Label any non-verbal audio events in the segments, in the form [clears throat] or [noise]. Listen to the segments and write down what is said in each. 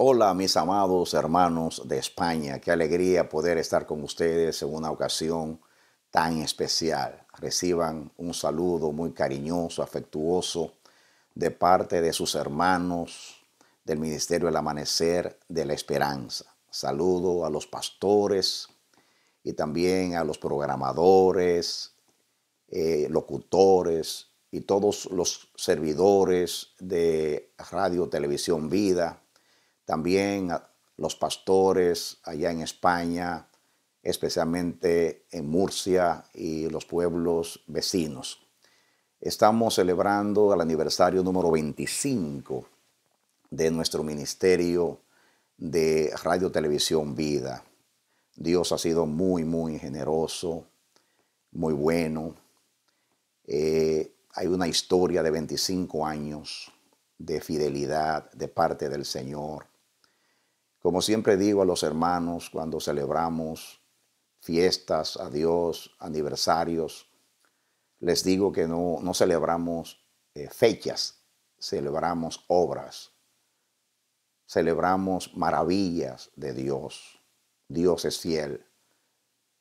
Hola mis amados hermanos de España, qué alegría poder estar con ustedes en una ocasión tan especial. Reciban un saludo muy cariñoso, afectuoso de parte de sus hermanos del Ministerio del Amanecer de la Esperanza. Saludo a los pastores y también a los programadores, eh, locutores y todos los servidores de Radio Televisión Vida también los pastores allá en España, especialmente en Murcia y los pueblos vecinos. Estamos celebrando el aniversario número 25 de nuestro ministerio de Radio Televisión Vida. Dios ha sido muy, muy generoso, muy bueno. Eh, hay una historia de 25 años de fidelidad de parte del Señor como siempre digo a los hermanos cuando celebramos fiestas, a Dios, aniversarios, les digo que no, celebramos eh, fechas, celebramos obras, celebramos maravillas de Dios. Dios es fiel.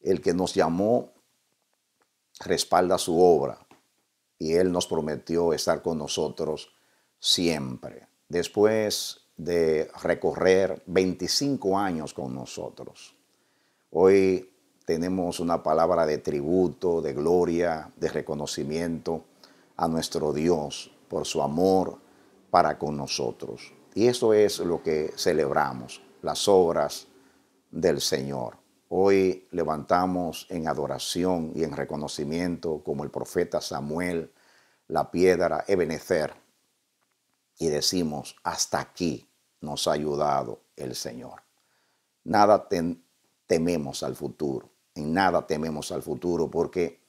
El que nos llamó respalda su obra y Él nos prometió estar con nosotros siempre. Después de recorrer 25 años con nosotros. Hoy tenemos una palabra de tributo, de gloria, de reconocimiento a nuestro Dios por su amor para con nosotros. Y eso es lo que celebramos, las obras del Señor. Hoy levantamos en adoración y en reconocimiento como el profeta Samuel, la piedra Ebenezer, y decimos, hasta aquí nos ha ayudado el Señor. Nada tememos al futuro, en nada tememos al futuro, porque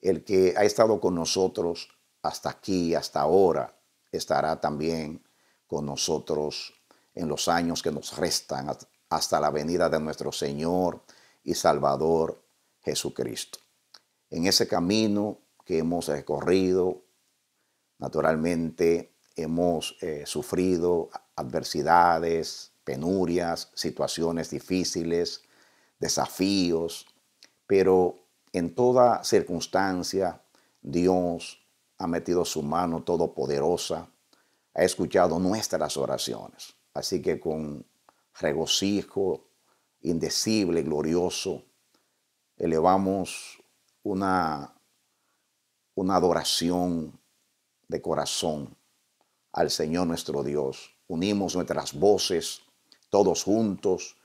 el que ha estado con nosotros hasta aquí, hasta ahora, estará también con nosotros en los años que nos restan hasta la venida de nuestro Señor y Salvador Jesucristo. En ese camino que hemos recorrido, naturalmente hemos eh, sufrido adversidades, penurias, situaciones difíciles, desafíos, pero en toda circunstancia Dios ha metido su mano todopoderosa, ha escuchado nuestras oraciones. Así que con regocijo indecible, glorioso, elevamos una, una adoración de corazón al Señor nuestro Dios unimos nuestras voces todos juntos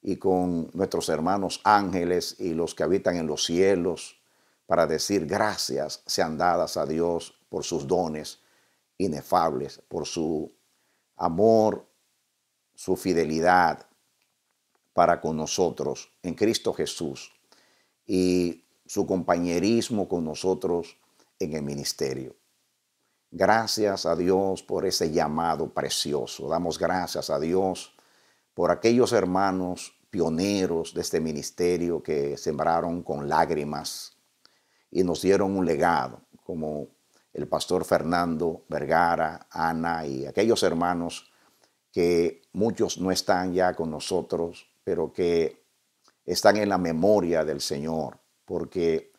y con nuestros hermanos ángeles y los que habitan en los cielos para decir gracias sean dadas a Dios por sus dones inefables, por su amor, su fidelidad para con nosotros en Cristo Jesús y su compañerismo con nosotros en el ministerio. Gracias a Dios por ese llamado precioso. Damos gracias a Dios por aquellos hermanos pioneros de este ministerio que sembraron con lágrimas y nos dieron un legado, como el pastor Fernando Vergara, Ana y aquellos hermanos que muchos no están ya con nosotros, pero que están en la memoria del Señor, porque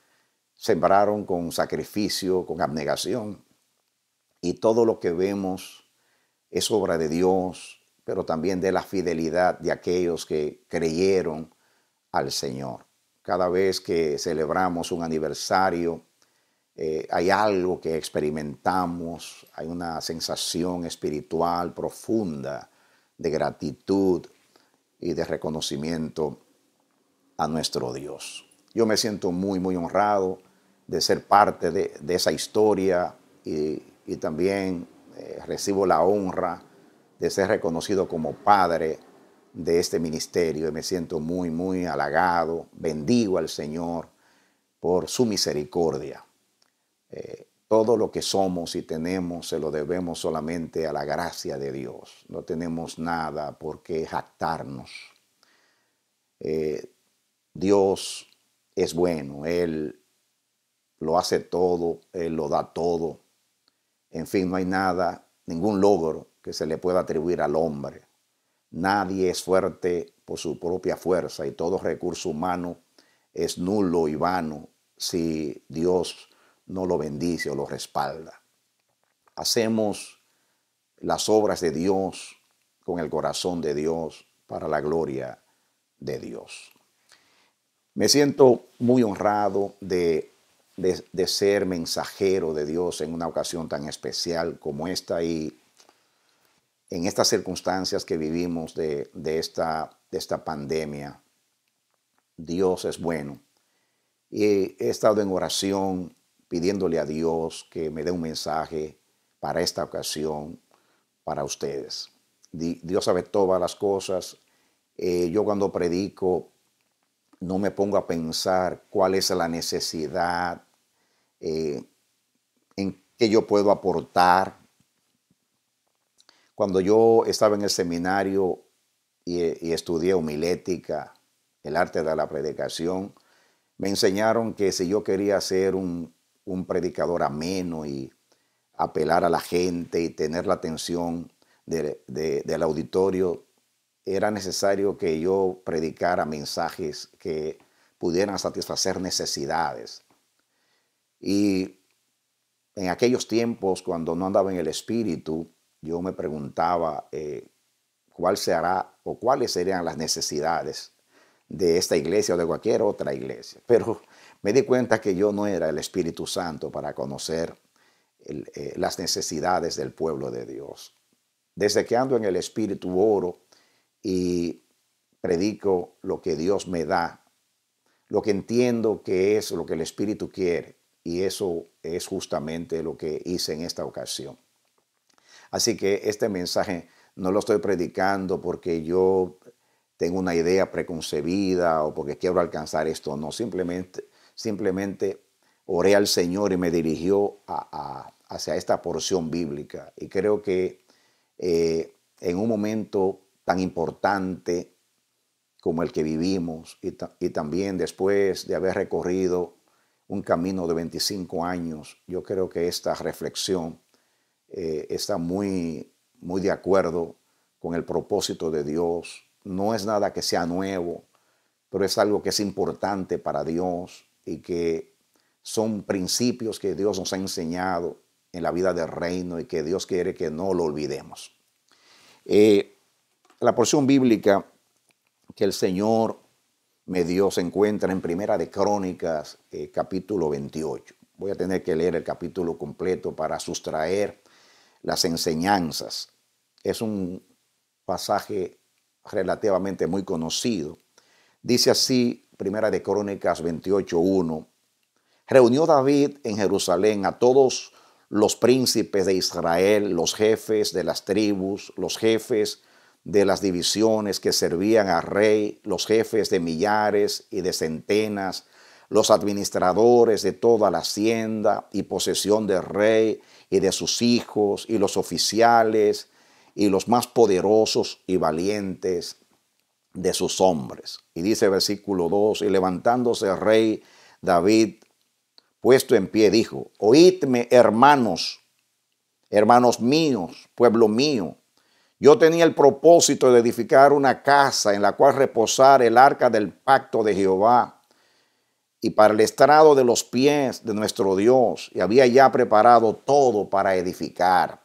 sembraron con sacrificio, con abnegación y todo lo que vemos es obra de Dios, pero también de la fidelidad de aquellos que creyeron al Señor. Cada vez que celebramos un aniversario, eh, hay algo que experimentamos, hay una sensación espiritual profunda de gratitud y de reconocimiento a nuestro Dios. Yo me siento muy, muy honrado de ser parte de, de esa historia y y también eh, recibo la honra de ser reconocido como padre de este ministerio y me siento muy, muy halagado. Bendigo al Señor por su misericordia. Eh, todo lo que somos y tenemos se lo debemos solamente a la gracia de Dios. No tenemos nada por qué jactarnos. Eh, Dios es bueno, Él lo hace todo, Él lo da todo. En fin, no hay nada, ningún logro que se le pueda atribuir al hombre. Nadie es fuerte por su propia fuerza y todo recurso humano es nulo y vano si Dios no lo bendice o lo respalda. Hacemos las obras de Dios con el corazón de Dios para la gloria de Dios. Me siento muy honrado de de, ser mensajero de Dios en una ocasión tan especial como esta y en estas circunstancias que vivimos de, esta, de esta pandemia. Dios es bueno. Y he estado en oración pidiéndole a Dios que me dé un mensaje para esta ocasión, para ustedes. Dios sabe todas las cosas. Eh, yo cuando predico no me pongo a pensar cuál es la necesidad eh, en qué yo puedo aportar. Cuando yo estaba en el seminario y, estudié homilética, el arte de la predicación, me enseñaron que si yo quería ser un, predicador ameno y apelar a la gente y tener la atención del auditorio, era necesario que yo predicara mensajes que pudieran satisfacer necesidades. Y en aquellos tiempos, cuando no andaba en el espíritu, yo me preguntaba eh, cuál será o cuáles serían las necesidades de esta iglesia o de cualquier otra iglesia. Pero me di cuenta que yo no era el Espíritu Santo para conocer eh, las necesidades del pueblo de Dios. Desde que ando en el Espíritu oro y predico lo que Dios me da, lo que entiendo que es lo que el Espíritu quiere y eso es justamente lo que hice en esta ocasión. Así que este mensaje no lo estoy predicando porque yo tengo una idea preconcebida o porque quiero alcanzar esto. No, simplemente, simplemente oré al Señor y me dirigió a, hacia esta porción bíblica. Y creo que eh, en un momento tan importante como el que vivimos y también después de haber recorrido un camino de 25 años, yo creo que esta reflexión eh, está muy, muy de acuerdo con el propósito de Dios. No es nada que sea nuevo, pero es algo que es importante para Dios y que son principios que Dios nos ha enseñado en la vida del reino y que Dios quiere que no lo olvidemos. Eh, la porción bíblica que el Señor me dio, se encuentra en Primera de Crónicas, eh, capítulo 28. Voy a tener que leer el capítulo completo para sustraer las enseñanzas. Es un pasaje relativamente muy conocido. Dice así, Primera de Crónicas 28.1, reunió David en Jerusalén a todos los príncipes de Israel, los jefes de las tribus, los jefes de las divisiones que servían al rey, los jefes de millares y de centenas, los administradores de toda la hacienda y posesión del rey y de sus hijos y los oficiales y los más poderosos y valientes de sus hombres. Y dice versículo 2, y levantándose el rey David, puesto en pie, dijo, oídme hermanos, hermanos míos, pueblo mío, yo tenía el propósito de edificar una casa en la cual reposar el arca del pacto de Jehová y para el estrado de los pies de nuestro Dios, y había ya preparado todo para edificar.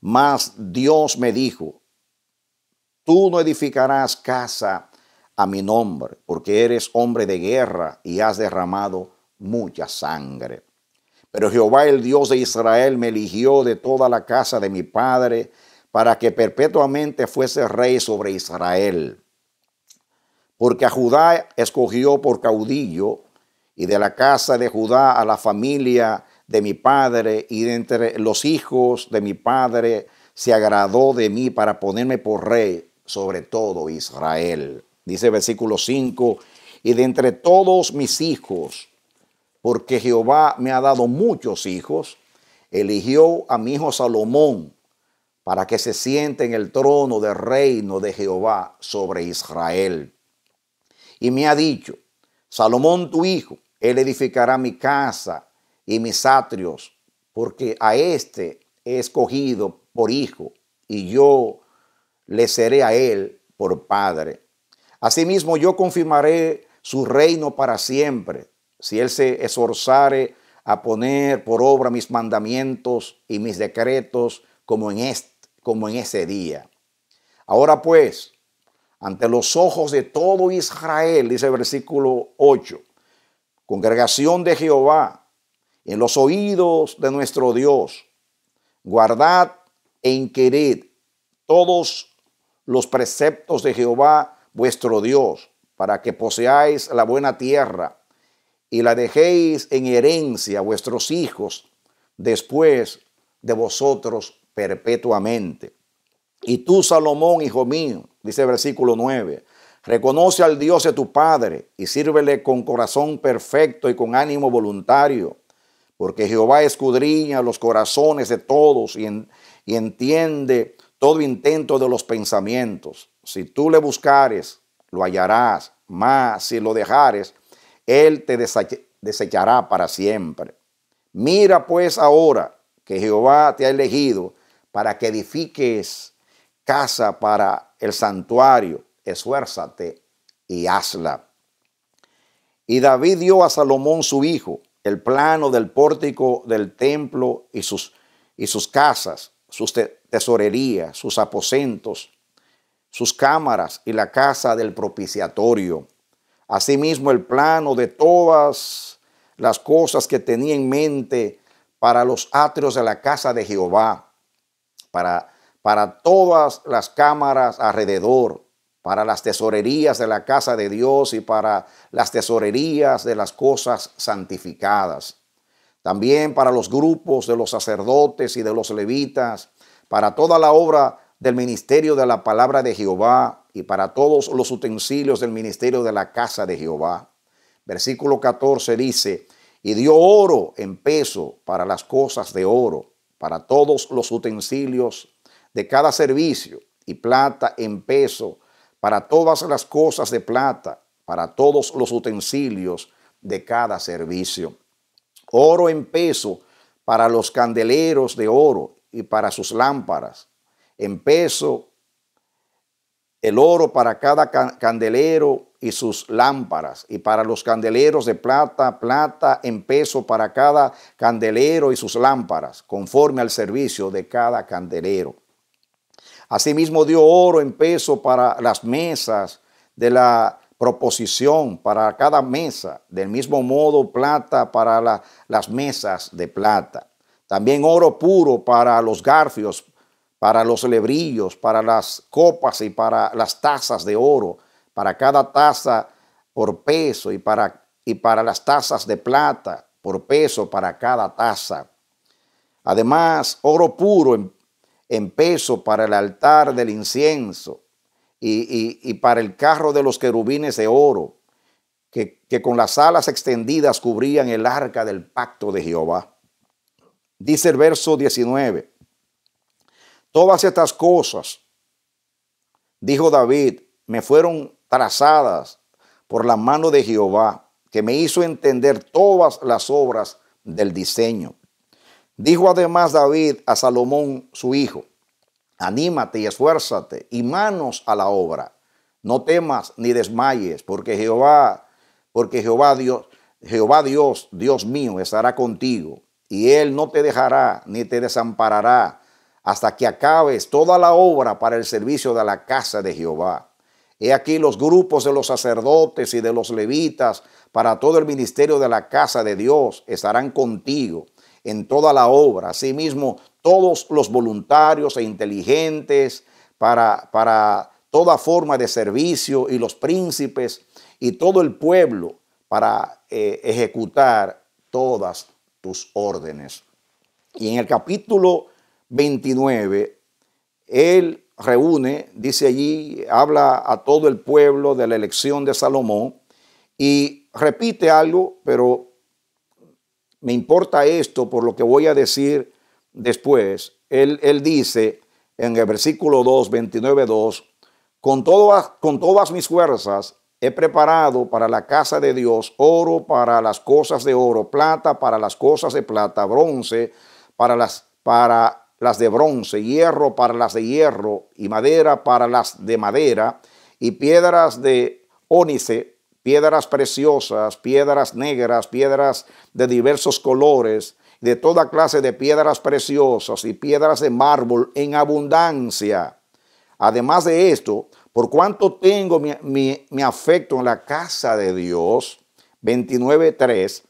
Mas Dios me dijo, tú no edificarás casa a mi nombre, porque eres hombre de guerra y has derramado mucha sangre. Pero Jehová el Dios de Israel me eligió de toda la casa de mi padre, para que perpetuamente fuese rey sobre Israel. Porque a Judá escogió por caudillo, y de la casa de Judá a la familia de mi padre, y de entre los hijos de mi padre se agradó de mí para ponerme por rey sobre todo Israel. Dice versículo 5, y de entre todos mis hijos, porque Jehová me ha dado muchos hijos, eligió a mi hijo Salomón para que se siente en el trono del reino de Jehová sobre Israel. Y me ha dicho, Salomón tu hijo, él edificará mi casa y mis atrios, porque a éste he escogido por hijo, y yo le seré a él por padre. Asimismo yo confirmaré su reino para siempre, si él se esforzare a poner por obra mis mandamientos y mis decretos como en este como en ese día. Ahora pues, ante los ojos de todo Israel, dice el versículo 8, congregación de Jehová, en los oídos de nuestro Dios, guardad e inquirid todos los preceptos de Jehová vuestro Dios, para que poseáis la buena tierra y la dejéis en herencia a vuestros hijos después de vosotros perpetuamente. Y tú, Salomón, hijo mío, dice el versículo 9, reconoce al Dios de tu Padre y sírvele con corazón perfecto y con ánimo voluntario, porque Jehová escudriña los corazones de todos y, entiende todo intento de los pensamientos. Si tú le buscares, lo hallarás, mas si lo dejares, él te desechará para siempre. Mira pues ahora que Jehová te ha elegido para que edifiques casa para el santuario, esfuérzate y hazla. Y David dio a Salomón su hijo el plano del pórtico del templo y sus, y sus casas, sus tesorerías, sus aposentos, sus cámaras y la casa del propiciatorio. Asimismo, el plano de todas las cosas que tenía en mente para los atrios de la casa de Jehová, para, todas las cámaras alrededor, para las tesorerías de la casa de Dios y para las tesorerías de las cosas santificadas. También para los grupos de los sacerdotes y de los levitas, para toda la obra del ministerio de la palabra de Jehová y para todos los utensilios del ministerio de la casa de Jehová. Versículo 14 dice, y dio oro en peso para las cosas de oro, para todos los utensilios de cada servicio, y plata en peso, para todas las cosas de plata, para todos los utensilios de cada servicio. Oro en peso para los candeleros de oro y para sus lámparas. En peso el oro para cada candelero y sus lámparas, y para los candeleros de plata, plata en peso para cada candelero y sus lámparas, conforme al servicio de cada candelero. Asimismo dio oro en peso para las mesas de la proposición, para cada mesa, del mismo modo plata para las mesas de plata. También oro puro para los garfios, para los lebrillos, para las copas y para las tazas de oro para cada taza por peso y para, y para las tazas de plata por peso para cada taza. Además, oro puro en, peso para el altar del incienso y, para el carro de los querubines de oro, que, que con las alas extendidas cubrían el arca del pacto de Jehová. Dice el verso 19, todas estas cosas, dijo David, me fueron por la mano de Jehová, que me hizo entender todas las obras del diseño. Dijo además David a Salomón, su hijo, anímate y esfuérzate y manos a la obra. No temas ni desmayes, porque Jehová, porque Jehová Dios, Jehová Dios, Dios mío, estará contigo, y él no te dejará ni te desamparará hasta que acabes toda la obra para el servicio de la casa de Jehová. He aquí los grupos de los sacerdotes y de los levitas para todo el ministerio de la casa de Dios estarán contigo en toda la obra. Asimismo, todos los voluntarios e inteligentes para, para toda forma de servicio y los príncipes y todo el pueblo para eh, ejecutar todas tus órdenes. Y en el capítulo 29, él reúne, dice allí, habla a todo el pueblo de la elección de Salomón y repite algo, pero me importa esto por lo que voy a decir después. Él, él dice en el versículo 2, 29, 2, con, todas, con todas mis fuerzas he preparado para la casa de Dios oro para las cosas de oro, plata para las cosas de plata, bronce para las para las de bronce, hierro para las de hierro, y madera para las de madera, y piedras de ónice, piedras preciosas, piedras negras, piedras de diversos colores, de toda clase de piedras preciosas y piedras de mármol en abundancia. Además de esto, por cuanto tengo mi, afecto en la casa de Dios, 29.3,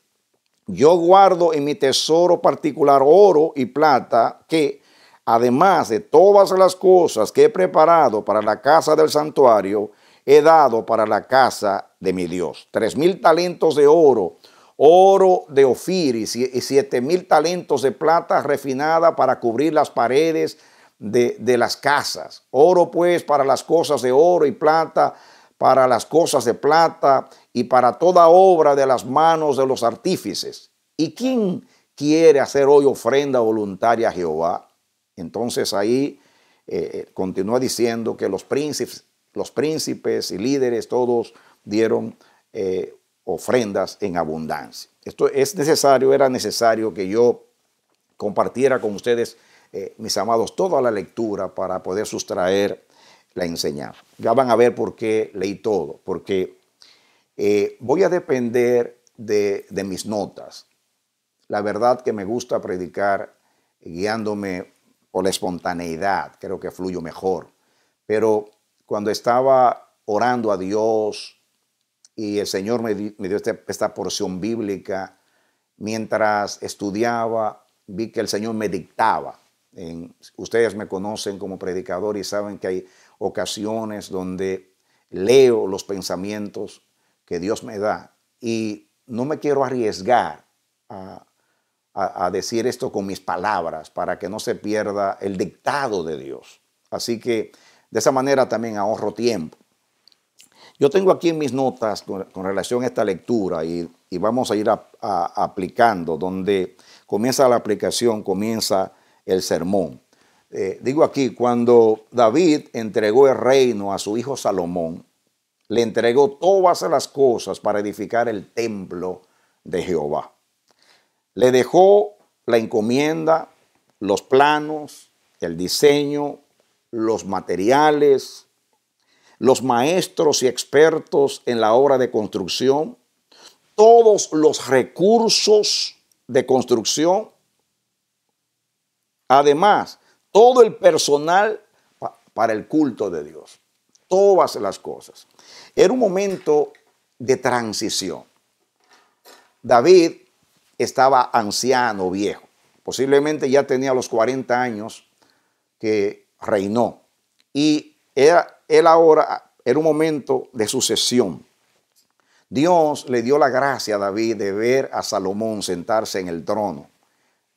yo guardo en mi tesoro particular oro y plata que, además de todas las cosas que he preparado para la casa del santuario, he dado para la casa de mi Dios. Tres mil talentos de oro, oro de ofir y siete mil talentos de plata refinada para cubrir las paredes de, de las casas. Oro pues para las cosas de oro y plata para las cosas de plata y para toda obra de las manos de los artífices. ¿Y quién quiere hacer hoy ofrenda voluntaria a Jehová? Entonces ahí eh, eh, continúa diciendo que los príncipes, los príncipes y líderes todos dieron eh, ofrendas en abundancia. Esto es necesario, era necesario que yo compartiera con ustedes, mis amados, toda la lectura para poder sustraer la enseñar Ya van a ver por qué leí todo, porque eh, voy a depender de, mis notas. La verdad que me gusta predicar guiándome por la espontaneidad, creo que fluyo mejor. Pero cuando estaba orando a Dios y el Señor me, dio este, esta porción bíblica, mientras estudiaba, vi que el Señor me dictaba. ustedes me conocen como predicador y saben que hay, ocasiones donde leo los pensamientos que Dios me da y no me quiero arriesgar a, decir esto con mis palabras para que no se pierda el dictado de Dios. Así que de esa manera también ahorro tiempo. Yo tengo aquí mis notas con, relación a esta lectura y, vamos a ir aplicando, donde comienza la aplicación, comienza el sermón. Eh, digo aquí, cuando David entregó el reino a su hijo Salomón, le entregó todas las cosas para edificar el templo de Jehová. Le dejó la encomienda, los planos, el diseño, los materiales, los maestros y expertos en la obra de construcción, todos los recursos de construcción. Además, todo el personal para el culto de Dios, todas las cosas. Era un momento de transición. David estaba anciano, viejo, posiblemente ya tenía los 40 años que reinó y era, él ahora era un momento de sucesión. Dios le dio la gracia a David de ver a Salomón sentarse en el trono,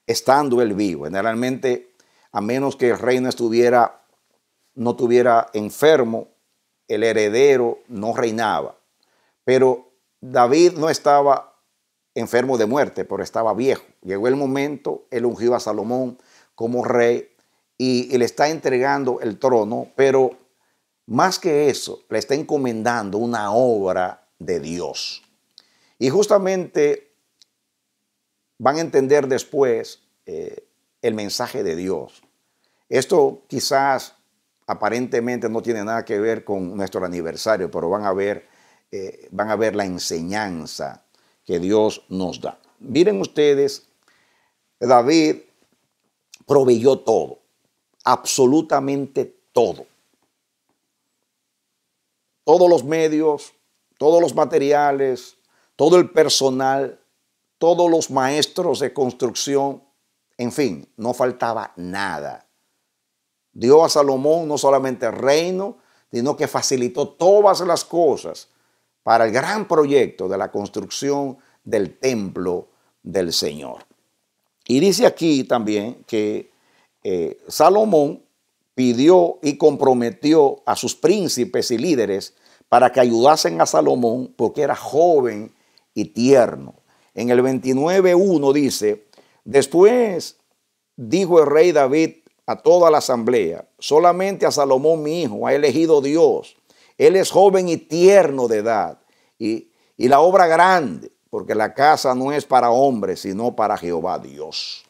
estando él vivo. Generalmente a menos que el reino estuviera, no tuviera enfermo, el heredero no reinaba. Pero David no estaba enfermo de muerte, pero estaba viejo. Llegó el momento, él ungió a Salomón como rey y, le está entregando el trono, pero más que eso, le está encomendando una obra de Dios. Y justamente van a entender después eh, el mensaje de Dios. Esto quizás aparentemente no tiene nada que ver con nuestro aniversario, pero van a ver, eh, van a ver la enseñanza que Dios nos da. Miren ustedes, David proveyó todo, absolutamente todo. Todos los medios, todos los materiales, todo el personal, todos los maestros de construcción, en fin, no faltaba nada. Dio a Salomón no solamente reino, sino que facilitó todas las cosas para el gran proyecto de la construcción del templo del Señor. Y dice aquí también que eh, Salomón pidió y comprometió a sus príncipes y líderes para que ayudasen a Salomón porque era joven y tierno. En el 29.1 dice, Después dijo el rey David a toda la asamblea, solamente a Salomón mi hijo ha elegido Dios. Él es joven y tierno de edad y, la obra grande, porque la casa no es para hombres, sino para Jehová Dios.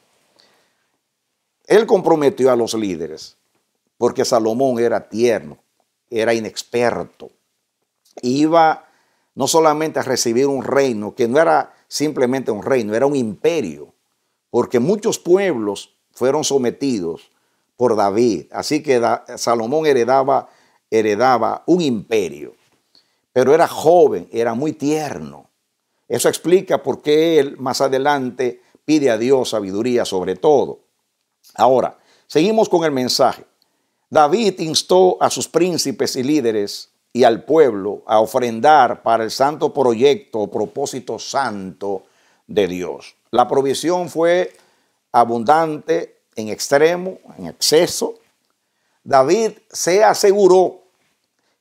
Él comprometió a los líderes, porque Salomón era tierno, era inexperto. Iba no solamente a recibir un reino, que no era simplemente un reino, era un imperio porque muchos pueblos fueron sometidos por David. Así que Salomón heredaba, heredaba un imperio. Pero era joven, era muy tierno. Eso explica por qué él más adelante pide a Dios sabiduría sobre todo. Ahora, seguimos con el mensaje. David instó a sus príncipes y líderes y al pueblo a ofrendar para el santo proyecto o propósito santo de Dios. La provisión fue abundante en extremo, en exceso. David se aseguró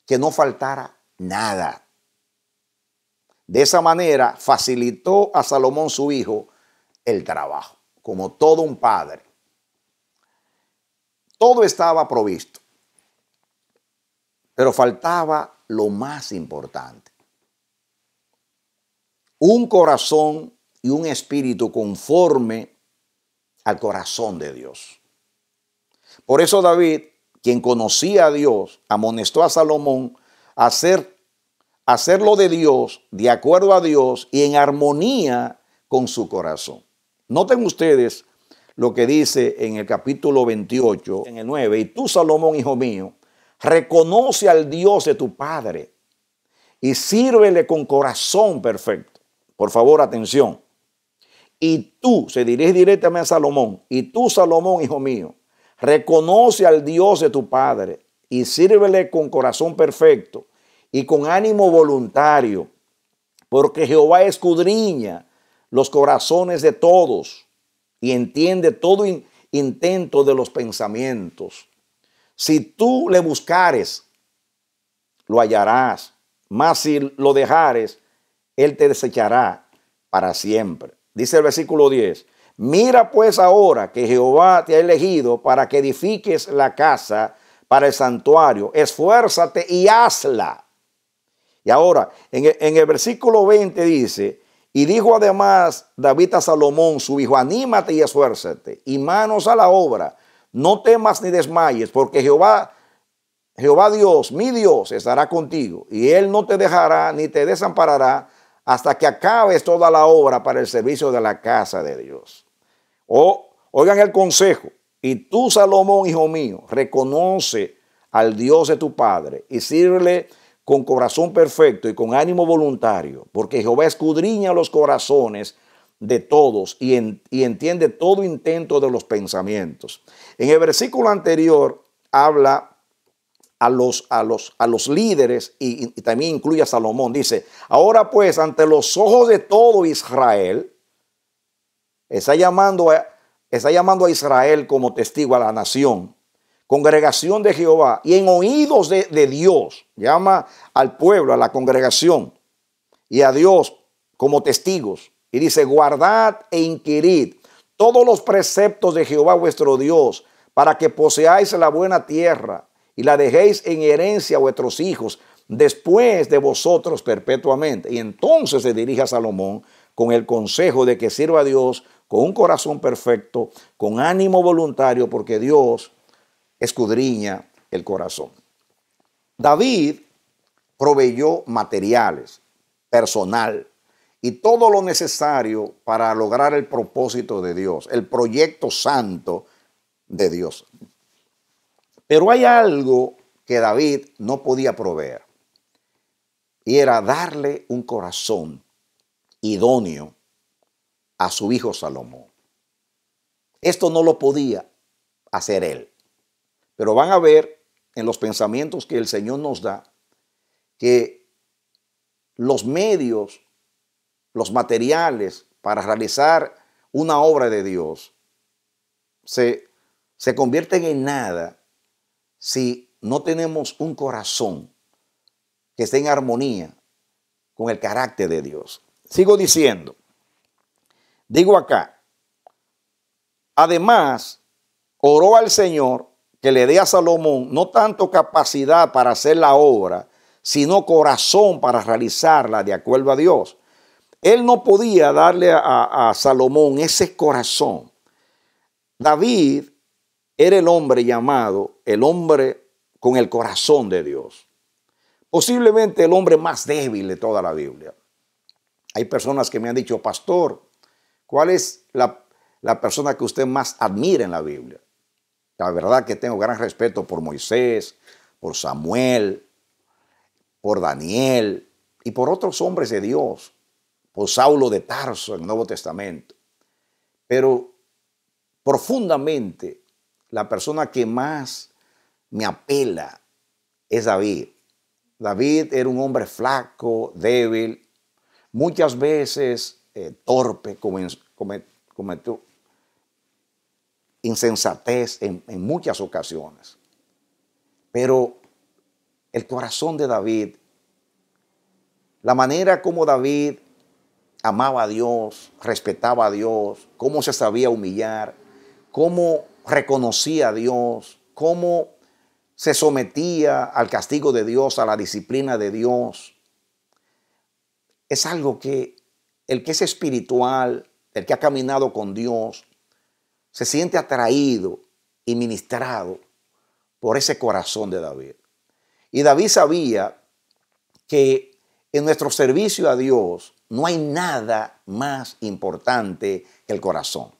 que no faltara nada. De esa manera facilitó a Salomón su hijo el trabajo, como todo un padre. Todo estaba provisto, pero faltaba lo más importante, un corazón y un espíritu conforme al corazón de Dios. Por eso David, quien conocía a Dios, amonestó a Salomón a hacer, hacerlo de Dios, de acuerdo a Dios y en armonía con su corazón. Noten ustedes lo que dice en el capítulo 28, en el 9, y tú, Salomón, hijo mío, reconoce al Dios de tu Padre y sírvele con corazón perfecto. Por favor, atención. Y tú, se dirige directamente a Salomón, y tú, Salomón, hijo mío, reconoce al Dios de tu Padre y sírvele con corazón perfecto y con ánimo voluntario, porque Jehová escudriña los corazones de todos y entiende todo intento de los pensamientos. Si tú le buscares, lo hallarás, mas si lo dejares, él te desechará para siempre. Dice el versículo 10. Mira pues ahora que Jehová te ha elegido para que edifiques la casa para el santuario. Esfuérzate y hazla. Y ahora, en el, versículo 20 dice, y dijo además David a Salomón, su hijo, anímate y esfuérzate, y manos a la obra, no temas ni desmayes, porque Jehová, Jehová Dios, mi Dios, estará contigo, y él no te dejará ni te desamparará hasta que acabes toda la obra para el servicio de la casa de Dios. O, oigan el consejo, y tú, Salomón, hijo mío, reconoce al Dios de tu Padre y sírvele con corazón perfecto y con ánimo voluntario, porque Jehová escudriña los corazones de todos y, y, entiende todo intento de los pensamientos. En el versículo anterior habla a los, a los, a los líderes y, también incluye a Salomón. Dice, ahora pues ante los ojos de todo Israel, está llamando a, está llamando a Israel como testigo a la nación, congregación de Jehová, y en oídos de, de Dios, llama al pueblo, a la congregación y a Dios como testigos. Y dice, guardad e inquirid todos los preceptos de Jehová vuestro Dios, para que poseáis la buena tierra y la dejéis en herencia a vuestros hijos después de vosotros perpetuamente. Y entonces se dirige a Salomón con el consejo de que sirva a Dios con un corazón perfecto, con ánimo voluntario, porque Dios escudriña el corazón. David proveyó materiales, personal y todo lo necesario para lograr el propósito de Dios, el proyecto santo de Dios. Pero hay algo que David no podía proveer y era darle un corazón idóneo a su hijo Salomón. Esto no lo podía hacer él. Pero van a ver en los pensamientos que el Señor nos da que los medios, los materiales para realizar una obra de Dios se, se convierten en nada si no tenemos un corazón que esté en armonía con el carácter de Dios. Sigo diciendo, digo acá, además, oró al Señor que le dé a Salomón no tanto capacidad para hacer la obra, sino corazón para realizarla de acuerdo a Dios. Él no podía darle a, Salomón ese corazón. David era el hombre llamado el hombre con el corazón de Dios. Posiblemente el hombre más débil de toda la Biblia. Hay personas que me han dicho, pastor, ¿cuál es la, persona que usted más admira en la Biblia? La verdad que tengo gran respeto por Moisés, por Samuel, por Daniel y por otros hombres de Dios, por Saulo de Tarso en el Nuevo Testamento. Pero profundamente la persona que más me apela es David. David era un hombre flaco, débil, muchas veces eh, torpe, cometió insensatez en muchas ocasiones. Pero el corazón de David, la manera como David amaba a Dios, respetaba a Dios, cómo se sabía humillar, cómo reconocía a Dios, cómo se sometía al castigo de Dios, a la disciplina de Dios. Es algo que el que es espiritual, el que ha caminado con Dios, se siente atraído y ministrado por ese corazón de David. Y David sabía que en nuestro servicio a Dios no hay nada más importante que el corazón.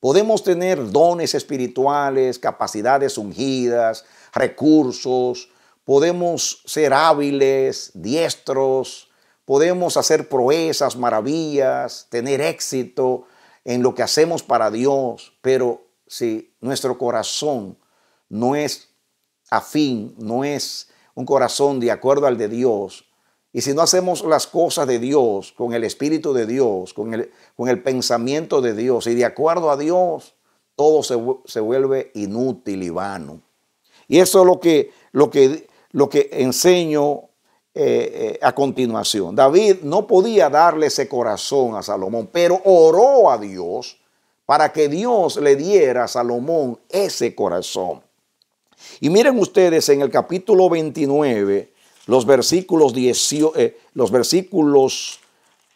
Podemos tener dones espirituales, capacidades ungidas, recursos, podemos ser hábiles, diestros, podemos hacer proezas, maravillas, tener éxito en lo que hacemos para Dios, pero si nuestro corazón no es afín, no es un corazón de acuerdo al de Dios, y si no hacemos las cosas de Dios, con el Espíritu de Dios, con el, con el pensamiento de Dios y de acuerdo a Dios, todo se, vuelve inútil y vano. Y eso es lo que, lo que, lo que enseño eh, eh, a continuación. David no podía darle ese corazón a Salomón, pero oró a Dios para que Dios le diera a Salomón ese corazón. Y miren ustedes en el capítulo 29 los versículos, diecio, eh, los versículos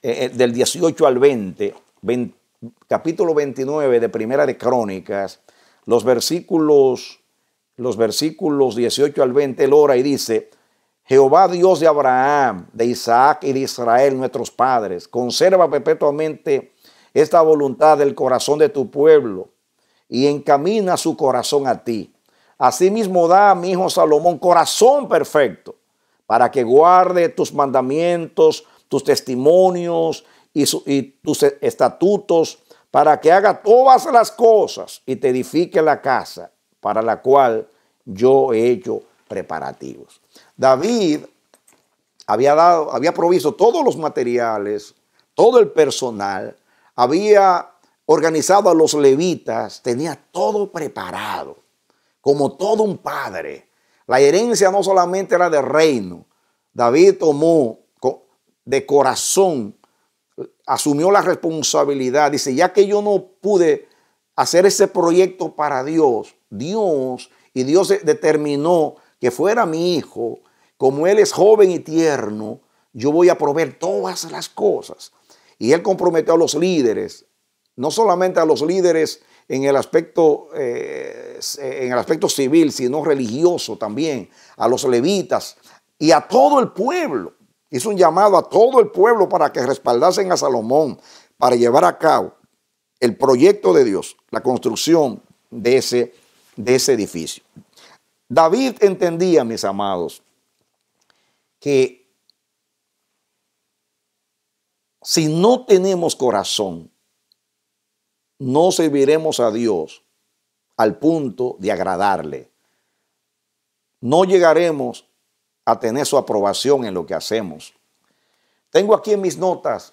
eh, eh, del 18 al 20, capítulo 29 de Primera de Crónicas, los versículos, los versículos 18 al 20, él ora y dice, Jehová Dios de Abraham, de Isaac y de Israel, nuestros padres, conserva perpetuamente esta voluntad del corazón de tu pueblo y encamina su corazón a ti. Asimismo da a mi hijo Salomón corazón perfecto para que guarde tus mandamientos, tus testimonios y, tus estatutos, para que haga todas las cosas y te edifique la casa para la cual yo he hecho preparativos. David había dado, había provisto todos los materiales, todo el personal, había organizado a los levitas, tenía todo preparado, como todo un padre. La herencia no solamente era de reino. David tomó de corazón, asumió la responsabilidad. Dice, ya que yo no pude hacer ese proyecto para Dios, Dios, y Dios determinó que fuera mi hijo, como él es joven y tierno, yo voy a proveer todas las cosas. Y él comprometió a los líderes, no solamente a los líderes en el aspecto, eh, eh, en el aspecto civil, sino religioso también, a los levitas y a todo el pueblo. Hizo un llamado a todo el pueblo para que respaldasen a Salomón para llevar a cabo el proyecto de Dios, la construcción de ese, de ese edificio. David entendía, mis amados, que si no tenemos corazón no serviremos a Dios al punto de agradarle. No llegaremos a tener su aprobación en lo que hacemos. Tengo aquí en mis notas,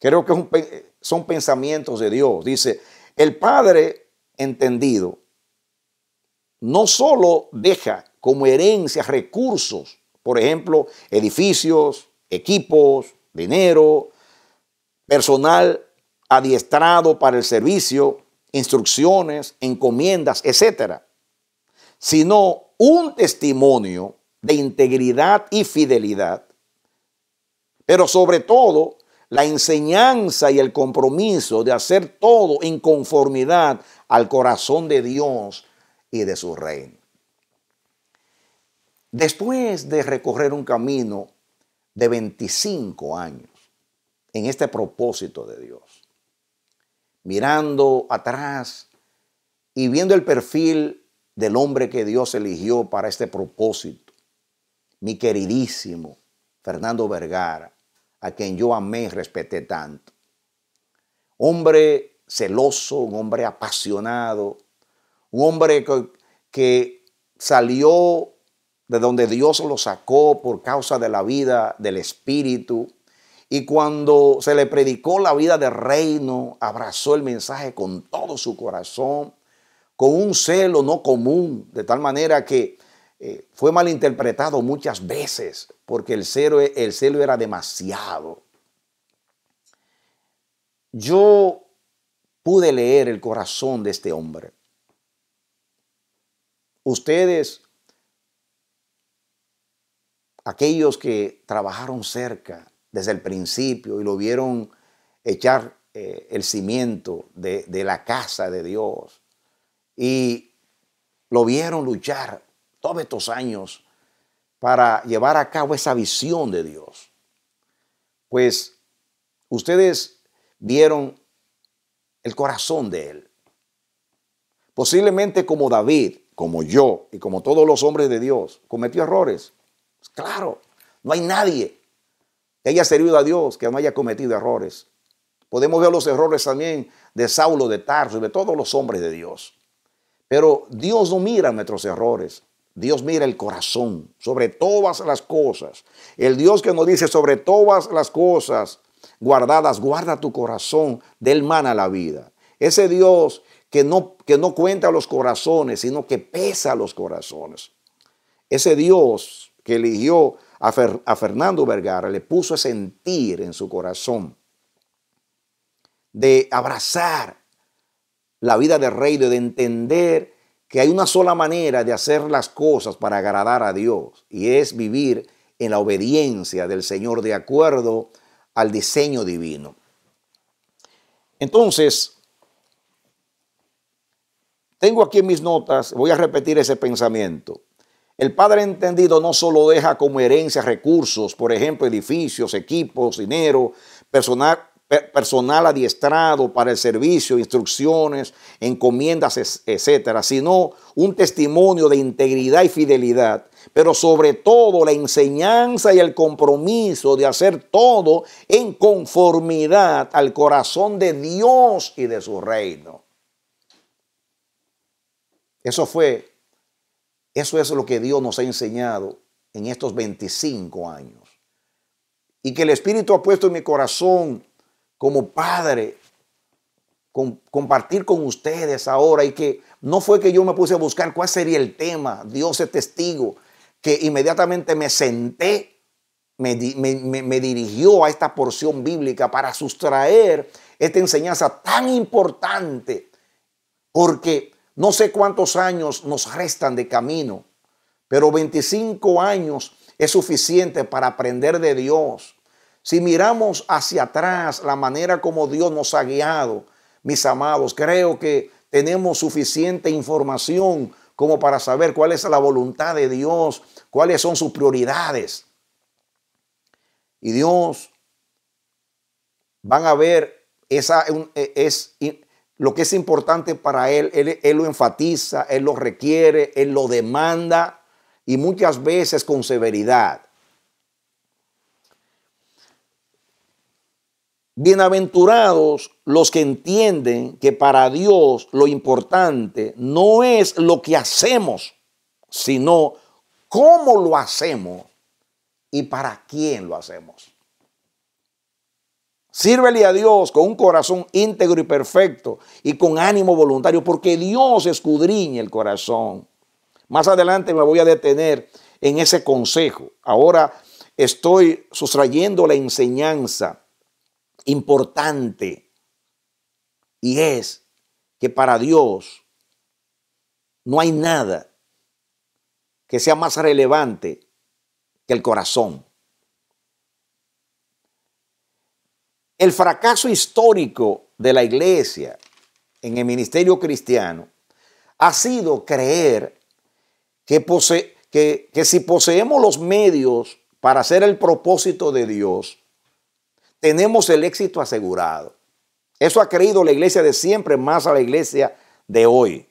creo que son pensamientos de Dios. Dice, el Padre entendido no solo deja como herencia recursos, por ejemplo, edificios, equipos, dinero, personal adiestrado para el servicio, instrucciones, encomiendas, etc. Sino un testimonio de integridad y fidelidad, pero sobre todo la enseñanza y el compromiso de hacer todo en conformidad al corazón de Dios y de su reino. Después de recorrer un camino de 25 años en este propósito de Dios, mirando atrás y viendo el perfil del hombre que Dios eligió para este propósito, mi queridísimo Fernando Vergara, a quien yo amé y respeté tanto. Hombre celoso, un hombre apasionado, un hombre que, que salió de donde Dios lo sacó por causa de la vida, del espíritu, y cuando se le predicó la vida del reino, abrazó el mensaje con todo su corazón, con un celo no común, de tal manera que eh, fue malinterpretado muchas veces, porque e, el celo era demasiado. Yo pude leer el corazón de este hombre. Ustedes, aquellos que trabajaron cerca desde el principio y lo vieron echar eh, el cimiento de, de la casa de Dios y lo vieron luchar todos estos años para llevar a cabo esa visión de Dios. Pues ustedes vieron el corazón de Él. Posiblemente como David, como yo y como todos los hombres de Dios, cometió errores. Claro, no hay nadie ella haya servido a Dios, que no haya cometido errores. Podemos ver los errores también de Saulo de Tarso y de todos los hombres de Dios. Pero Dios no mira nuestros errores. Dios mira el corazón sobre todas las cosas. El Dios que nos dice sobre todas las cosas guardadas, guarda tu corazón del mal a la vida. Ese Dios que no, que no cuenta los corazones, sino que pesa los corazones. Ese Dios que eligió a, Fernando Vergara le puso a sentir en su corazón de abrazar la vida de rey, de entender que hay una sola manera de hacer las cosas para agradar a Dios y es vivir en la obediencia del Señor de acuerdo al diseño divino. Entonces, tengo aquí en mis notas, voy a repetir ese pensamiento. El padre entendido no solo deja como herencia recursos, por ejemplo, edificios, equipos, dinero, personal, personal adiestrado para el servicio, instrucciones, encomiendas, etcétera, sino un testimonio de integridad y fidelidad, pero sobre todo la enseñanza y el compromiso de hacer todo en conformidad al corazón de Dios y de su reino. Eso fue eso es lo que Dios nos ha enseñado en estos 25 años. Y que el Espíritu ha puesto en mi corazón como padre compartir con ustedes ahora y que no fue que yo me puse a buscar cuál sería el tema, Dios es testigo, que inmediatamente me senté me, me, dirigió a esta porción bíblica para sustraer esta enseñanza tan importante, porque no sé cuántos años nos restan de camino, pero 25 años es suficiente para aprender de Dios. Si miramos hacia atrás la manera como Dios nos ha guiado, mis amados, creo que tenemos suficiente información como para saber cuál es la voluntad de Dios, cuáles son sus prioridades. Y Dios, van a ver esa, e, es, lo que es importante para él, él, lo enfatiza, él lo requiere, él lo demanda y muchas veces con severidad. Bienaventurados los que entienden que para Dios lo importante no es lo que hacemos, sino cómo lo hacemos y para quién lo hacemos. Sírvele a Dios con un corazón íntegro y perfecto y con ánimo voluntario, porque Dios escudriña el corazón. Más adelante me voy a detener en ese consejo. Ahora estoy sustrayendo la enseñanza importante y es que para Dios no hay nada que sea más relevante que el corazón. El fracaso histórico de la iglesia en el ministerio cristiano ha sido creer que, si poseemos los medios para hacer el propósito de Dios, tenemos el éxito asegurado. Eso ha creído la iglesia de siempre, más a la iglesia de hoy.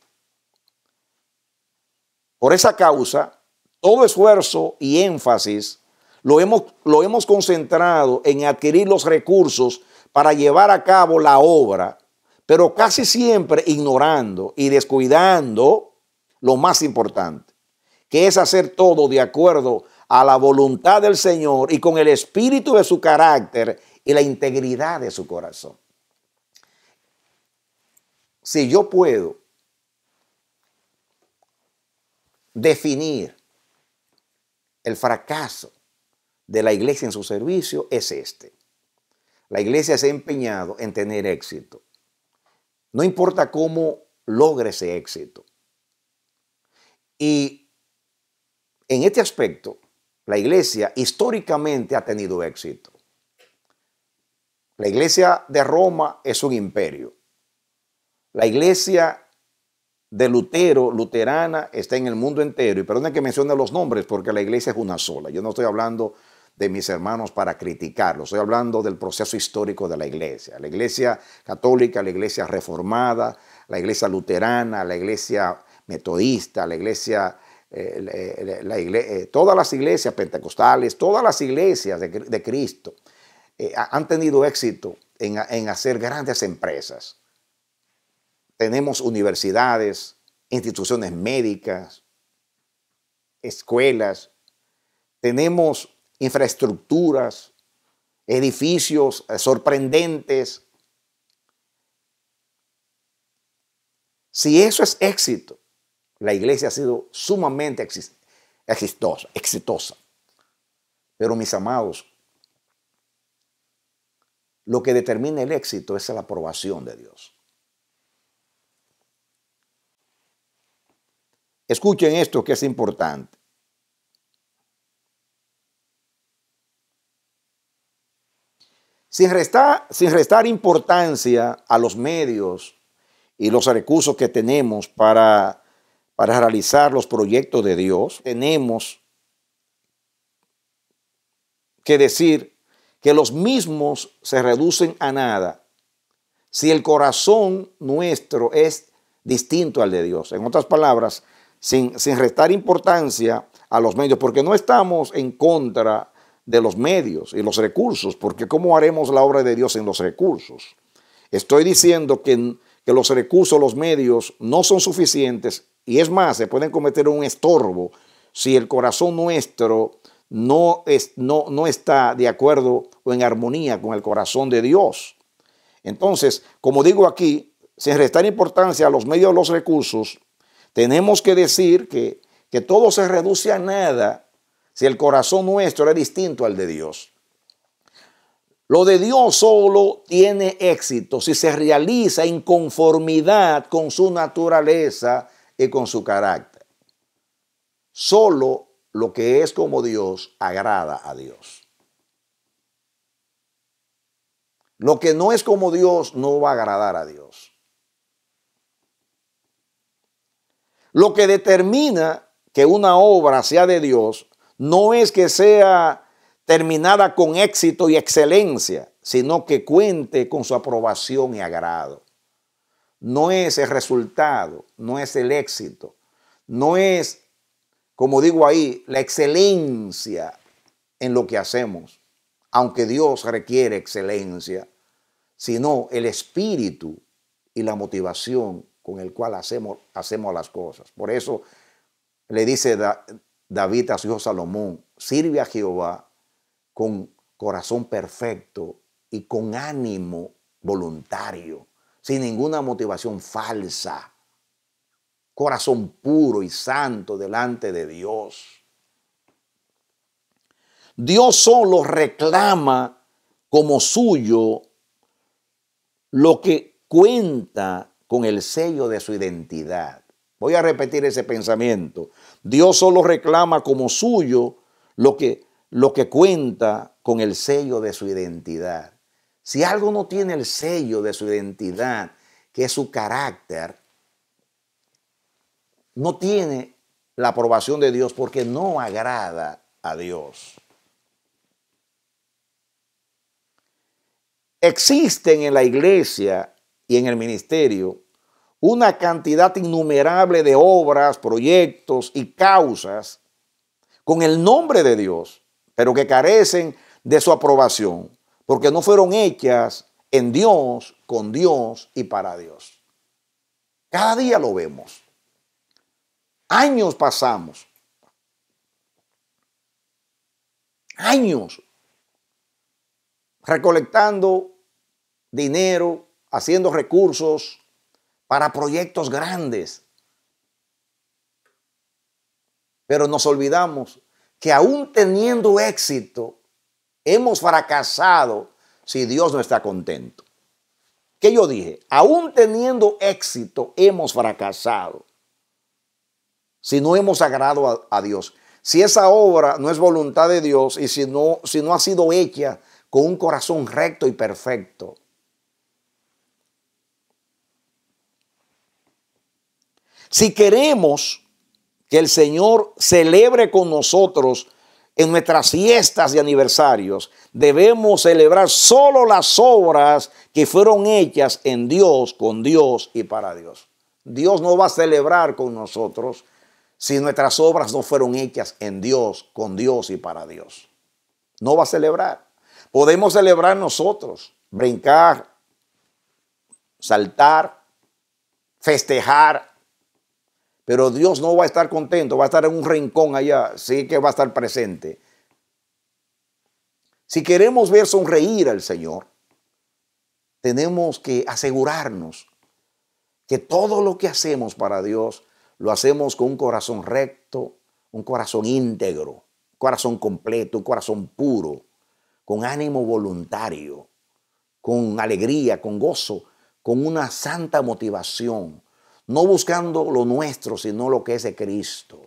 Por esa causa, todo esfuerzo y énfasis lo hemos, lo hemos concentrado en adquirir los recursos para llevar a cabo la obra, pero casi siempre ignorando y descuidando lo más importante, que es hacer todo de acuerdo a la voluntad del Señor y con el espíritu de su carácter y la integridad de su corazón. Si yo puedo definir el fracaso de la iglesia en su servicio es este. La iglesia se ha empeñado en tener éxito. No importa cómo logre ese éxito. Y en este aspecto, la iglesia históricamente ha tenido éxito. La iglesia de Roma es un imperio. La iglesia de Lutero, luterana, está en el mundo entero. Y perdona que mencione los nombres porque la iglesia es una sola. Yo no estoy hablando de mis hermanos para criticarlo. Estoy hablando del proceso histórico de la iglesia, la iglesia católica, la iglesia reformada, la iglesia luterana, la iglesia metodista, la iglesia, eh, eh, todas las iglesias pentecostales, todas las iglesias de, Cristo eh, han tenido éxito en, en hacer grandes empresas. Tenemos universidades, instituciones médicas, escuelas, tenemos infraestructuras, edificios eh, sorprendentes. Si eso es éxito, la iglesia ha sido sumamente exitosa, exitosa. Pero mis amados, lo que determina el éxito es la aprobación de Dios. Escuchen esto que es importante. Sin restar, sin restar importancia a los medios y los recursos que tenemos para, realizar los proyectos de Dios, tenemos que decir que los mismos se reducen a nada si el corazón nuestro es distinto al de Dios. En otras palabras, sin, sin restar importancia a los medios, porque no estamos en contra de los medios y los recursos, porque ¿cómo haremos la obra de Dios en los recursos? Estoy diciendo que, los recursos, los medios no son suficientes y es más, se pueden cometer un estorbo si el corazón nuestro no, es, no, no está de acuerdo o en armonía con el corazón de Dios. Entonces, como digo aquí, sin restar importancia a los medios, los recursos, tenemos que decir que, que todo se reduce a nada si el corazón nuestro es distinto al de Dios. Lo de Dios solo tiene éxito si se realiza en conformidad con su naturaleza y con su carácter. Solo lo que es como Dios agrada a Dios. Lo que no es como Dios no va a agradar a Dios. Lo que determina que una obra sea de Dios no es que sea terminada con éxito y excelencia, sino que cuente con su aprobación y agrado. No es el resultado, no es el éxito, no es, como digo ahí, la excelencia en lo que hacemos, aunque Dios requiere excelencia, sino el espíritu y la motivación con el cual hacemos, hacemos las cosas. Por eso le dice David a su hijo Salomón, sirve a Jehová con corazón perfecto y con ánimo voluntario, sin ninguna motivación falsa, corazón puro y santo delante de Dios. Dios solo reclama como suyo lo que cuenta con el sello de su identidad. Voy a repetir ese pensamiento. Dios solo reclama como suyo lo que, lo que cuenta con el sello de su identidad. Si algo no tiene el sello de su identidad, que es su carácter, no tiene la aprobación de Dios porque no agrada a Dios. Existen en la iglesia y en el ministerio una cantidad innumerable de obras, proyectos y causas con el nombre de Dios, pero que carecen de su aprobación, porque no fueron hechas en Dios, con Dios y para Dios. Cada día lo vemos. Años pasamos. Años recolectando dinero, haciendo recursos, para proyectos grandes. Pero nos olvidamos que aún teniendo éxito, hemos fracasado si Dios no está contento. ¿Qué yo dije? Aún teniendo éxito, hemos fracasado si no hemos agradado a, a, Dios. Si esa obra no es voluntad de Dios y si no, si no ha sido hecha con un corazón recto y perfecto. Si queremos que el Señor celebre con nosotros en nuestras fiestas y aniversarios, debemos celebrar solo las obras que fueron hechas en Dios, con Dios y para Dios. Dios no va a celebrar con nosotros si nuestras obras no fueron hechas en Dios, con Dios y para Dios. No va a celebrar. Podemos celebrar nosotros, brincar, saltar, festejar, pero Dios no va a estar contento, va a estar en un rincón allá, sí que va a estar presente. Si queremos ver sonreír al Señor, tenemos que asegurarnos que todo lo que hacemos para Dios lo hacemos con un corazón recto, un corazón íntegro, un corazón completo, un corazón puro, con ánimo voluntario, con alegría, con gozo, con una santa motivación, no buscando lo nuestro, sino lo que es de Cristo.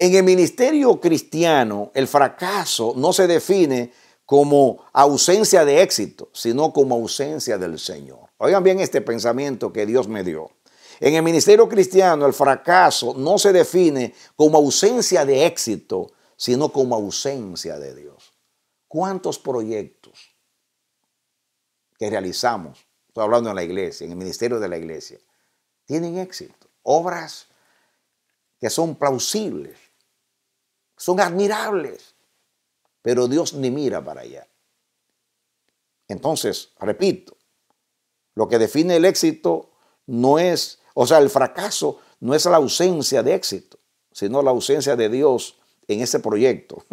En el ministerio cristiano, el fracaso no se define como ausencia de éxito, sino como ausencia del Señor. Oigan bien este pensamiento que Dios me dio. En el ministerio cristiano, el fracaso no se define como ausencia de éxito, sino como ausencia de Dios. ¿Cuántos proyectos? que realizamos, estoy hablando en la iglesia, en el ministerio de la iglesia, tienen éxito. Obras que son plausibles, son admirables, pero Dios ni mira para allá. Entonces, repito, lo que define el éxito no es, o sea, el fracaso no es la ausencia de éxito, sino la ausencia de Dios en ese proyecto.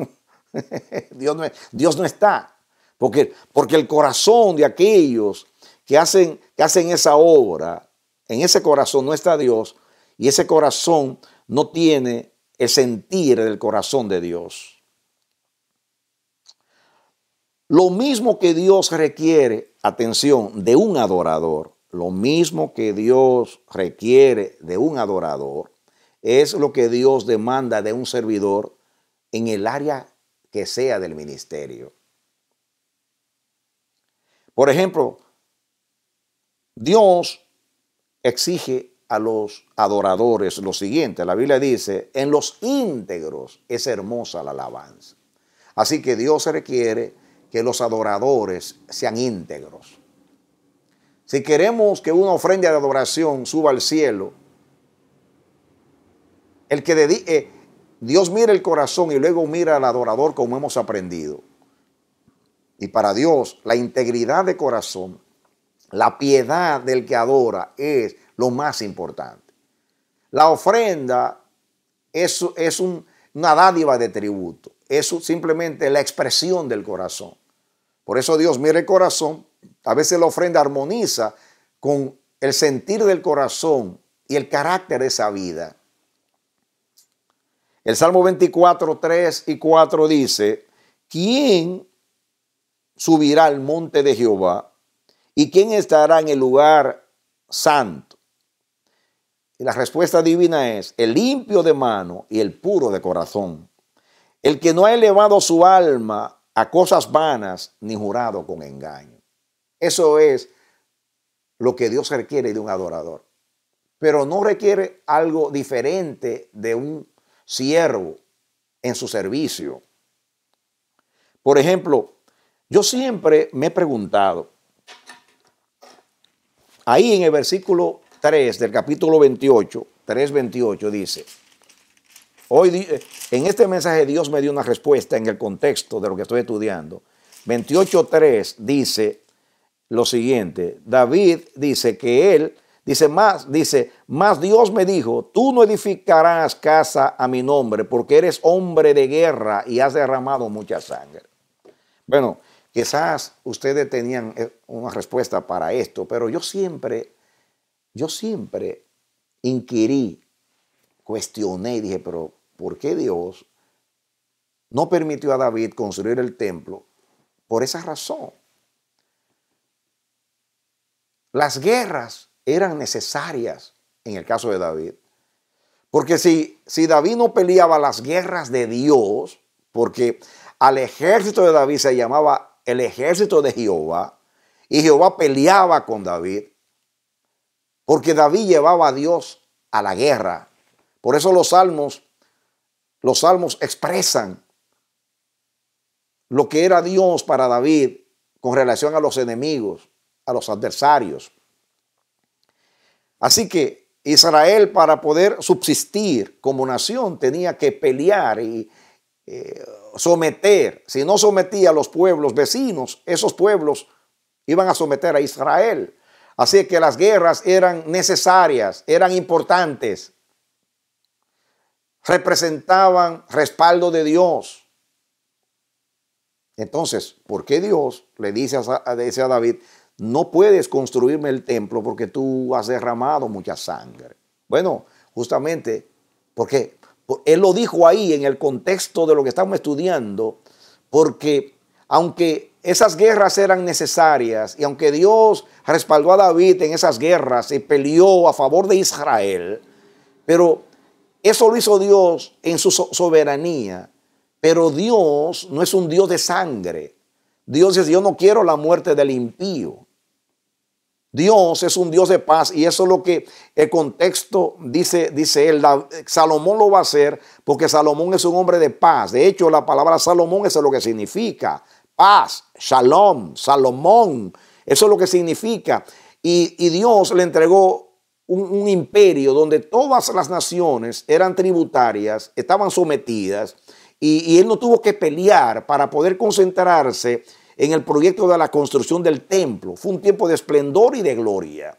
[laughs] Dios, no, Dios no está. Porque, porque el corazón de aquellos que hacen, que hacen esa obra, en ese corazón no está Dios y ese corazón no tiene el sentir del corazón de Dios. Lo mismo que Dios requiere, atención, de un adorador, lo mismo que Dios requiere de un adorador, es lo que Dios demanda de un servidor en el área que sea del ministerio. Por ejemplo, Dios exige a los adoradores lo siguiente. La Biblia dice, en los íntegros es hermosa la alabanza. Así que Dios requiere que los adoradores sean íntegros. Si queremos que una ofrenda de adoración suba al cielo, el que dedique, Dios mira el corazón y luego mira al adorador como hemos aprendido. Y para Dios, la integridad de corazón, la piedad del que adora es lo más importante. La ofrenda es, es una dádiva de tributo, es simplemente la expresión del corazón. Por eso Dios mira el corazón, a veces la ofrenda armoniza con el sentir del corazón y el carácter de esa vida. El Salmo 24, 3 y 4 dice, ¿quién subirá al monte de Jehová? ¿Y quién estará en el lugar santo? Y la respuesta divina es el limpio de mano y el puro de corazón, el que no ha elevado su alma a cosas vanas ni jurado con engaño. Eso es lo que Dios requiere de un adorador. Pero no requiere algo diferente de un siervo en su servicio. Por ejemplo, yo siempre me he preguntado, ahí en el versículo 3 del capítulo 28, 3.28 dice, hoy eh, en este mensaje Dios me dio una respuesta en el contexto de lo que estoy estudiando. 28.3 dice lo siguiente, David dice que él, dice más, dice, más Dios me dijo, tú no edificarás casa a mi nombre porque eres hombre de guerra y has derramado mucha sangre. Bueno, Quizás ustedes tenían eh, una respuesta para esto, pero yo siempre, yo siempre inquirí, cuestioné y dije, pero ¿por qué Dios no permitió a David construir el templo? Por esa razón. Las guerras eran necesarias en el caso de David. Porque si, si David no peleaba las guerras de Dios, porque al ejército de David se llamaba el ejército de Jehová, y Jehová peleaba con David, porque David llevaba a Dios a la guerra. Por eso los salmos, los salmos expresan lo que era Dios para David con relación a los enemigos, a los adversarios. Así que Israel para poder subsistir como nación tenía que pelear y eh, someter, si no sometía a los pueblos vecinos, esos pueblos iban a someter a Israel. Así que las guerras eran necesarias, eran importantes, representaban respaldo de Dios. Entonces, ¿por qué Dios le dice a, dice a David, no puedes construirme el templo porque tú has derramado mucha sangre? Bueno, justamente, ¿por qué? Él lo dijo ahí en el contexto de lo que estamos estudiando, porque aunque esas guerras eran necesarias y aunque Dios respaldó a David en esas guerras y peleó a favor de Israel, pero eso lo hizo Dios en su soberanía. Pero Dios no es un Dios de sangre. Dios dice, yo no quiero la muerte del impío. Dios es un Dios de paz y eso es lo que el contexto dice, dice él. Salomón lo va a hacer porque Salomón es un hombre de paz. De hecho, la palabra Salomón es lo que significa. Paz, shalom, Salomón. Eso es lo que significa. Y, Dios le entregó un, imperio donde todas las naciones eran tributarias, estaban sometidas y, y él no tuvo que pelear para poder concentrarse en el proyecto de la construcción del templo. Fue un tiempo de esplendor y de gloria.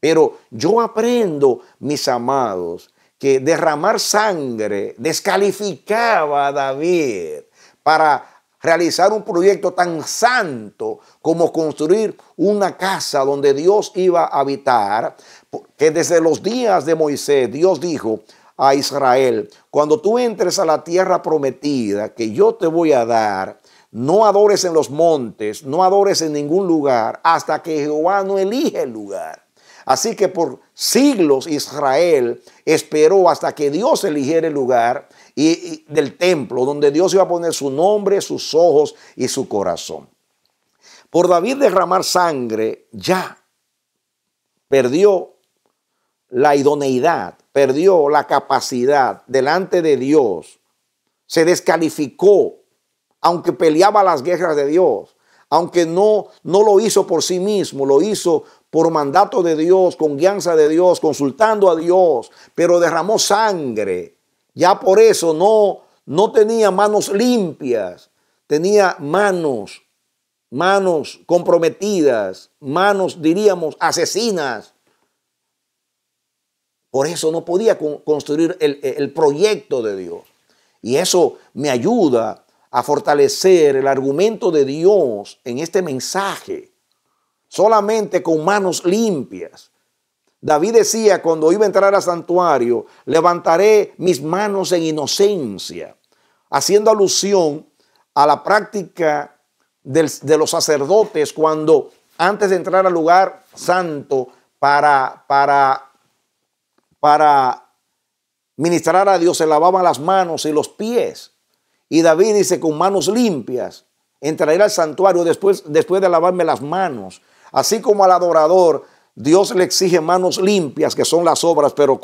Pero yo aprendo, mis amados, que derramar sangre descalificaba a David para realizar un proyecto tan santo como construir una casa donde Dios iba a habitar, que desde los días de Moisés Dios dijo a Israel, cuando tú entres a la tierra prometida que yo te voy a dar, no adores en los montes, no adores en ningún lugar, hasta que Jehová no elige el lugar. Así que por siglos Israel esperó hasta que Dios eligiera el lugar y, del templo, donde Dios iba a poner su nombre, sus ojos y su corazón. Por David derramar sangre, ya perdió la idoneidad, perdió la capacidad delante de Dios, se descalificó aunque peleaba las guerras de Dios, aunque no, no lo hizo por sí mismo, lo hizo por mandato de Dios, con guianza de Dios, consultando a Dios, pero derramó sangre. Ya por eso no, no tenía manos limpias, tenía manos, manos comprometidas, manos, diríamos, asesinas. Por eso no podía construir el, el proyecto de Dios. Y eso me ayuda a fortalecer el argumento de Dios en este mensaje, solamente con manos limpias. David decía cuando iba a entrar al santuario, levantaré mis manos en inocencia, haciendo alusión a la práctica de los sacerdotes cuando antes de entrar al lugar santo para, para, para ministrar a Dios se lavaban las manos y los pies. Y David dice, con manos limpias, entraré al santuario después, después de lavarme las manos. Así como al adorador, Dios le exige manos limpias, que son las obras, pero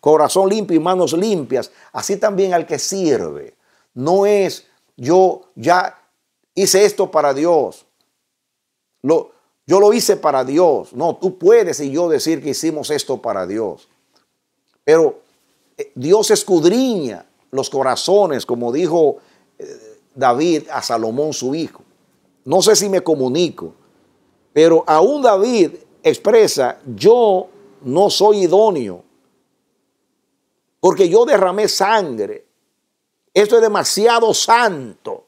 corazón, limpio y manos limpias. Así también al que sirve. No es yo ya hice esto para Dios. yo lo hice para Dios. No, tú puedes y yo decir que hicimos esto para Dios. Pero eh, Dios escudriña los corazones, como dijo eh, David a Salomón su hijo. No sé si me comunico, pero aún David expresa, yo no soy idóneo, porque yo derramé sangre. Esto es demasiado santo.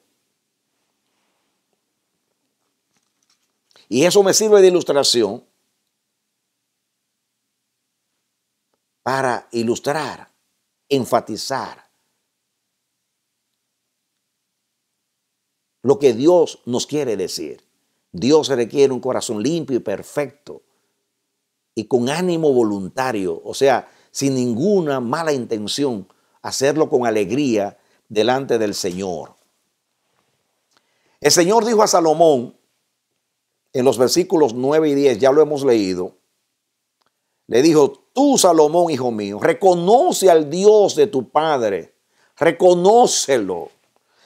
Y eso me sirve de ilustración para ilustrar, enfatizar lo que Dios nos quiere decir. Dios requiere un corazón limpio y perfecto y con ánimo voluntario, o sea, sin ninguna mala intención, hacerlo con alegría delante del Señor. El Señor dijo a Salomón en los versículos 9 y 10, ya lo hemos leído, le dijo, tú Salomón, hijo mío, reconoce al Dios de tu Padre, reconócelo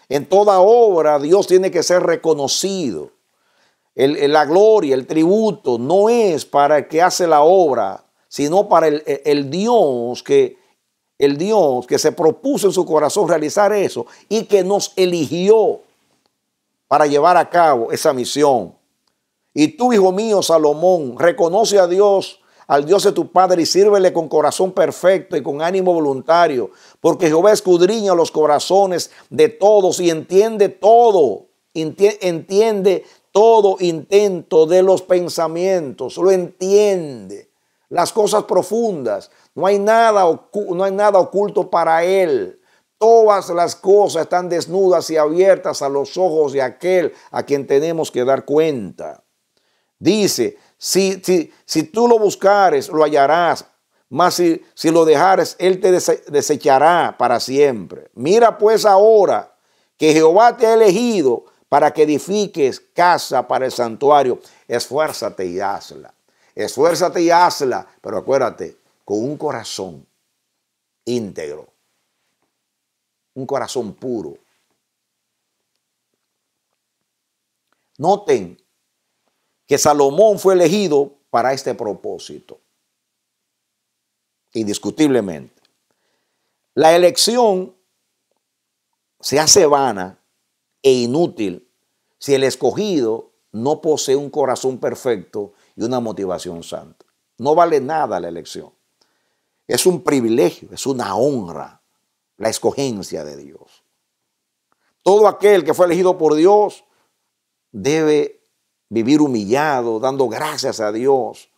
en toda obra Dios tiene que ser reconocido. la gloria, el tributo, no es para el que hace la obra, sino para el, Dios que el Dios que se propuso en su corazón realizar eso y que nos eligió para llevar a cabo esa misión. Y tú, hijo mío, Salomón, reconoce a Dios al Dios de tu Padre y sírvele con corazón perfecto y con ánimo voluntario, porque Jehová escudriña los corazones de todos y entiende todo, entiende todo intento de los pensamientos, lo entiende, las cosas profundas, no hay nada, no hay nada oculto para él. Todas las cosas están desnudas y abiertas a los ojos de aquel a quien tenemos que dar cuenta. Dice, si, si, tú lo buscares, lo hallarás, mas si, si lo dejares, él te desechará para siempre. Mira pues ahora que Jehová te ha elegido para que edifiques casa para el santuario. Esfuérzate y hazla. Esfuérzate y hazla, pero acuérdate, con un corazón íntegro, un corazón puro. Noten que Salomón fue elegido para este propósito. Indiscutiblemente. La elección se hace vana e inútil si el escogido no posee un corazón perfecto y una motivación santa. No vale nada la elección. Es un privilegio, es una honra la escogencia de Dios. Todo aquel que fue elegido por Dios debe vivir humillado, dando gracias a Dios.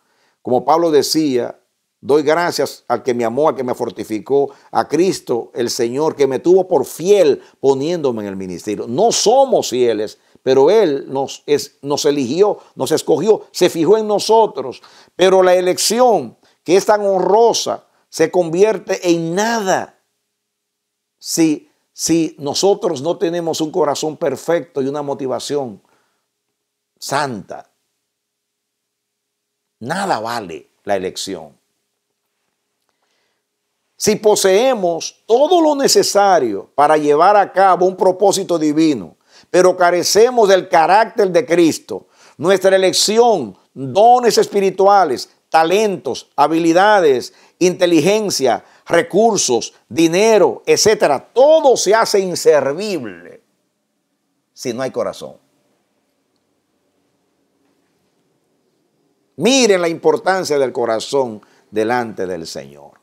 Como Pablo decía, doy gracias al que me amó, al que me fortificó, a Cristo, el Señor, que me tuvo por fiel poniéndome en el ministerio. No somos fieles, pero Él nos, es, nos eligió, nos escogió, se fijó en nosotros. Pero la elección, que es tan honrosa, se convierte en nada si, si nosotros no tenemos un corazón perfecto y una motivación santa. Nada vale la elección. Si poseemos todo lo necesario para llevar a cabo un propósito divino, pero carecemos del carácter de Cristo, nuestra elección, dones espirituales, talentos, habilidades, inteligencia, recursos, dinero, etcétera, todo se hace inservible si no hay corazón. Miren la importancia del corazón delante del Señor.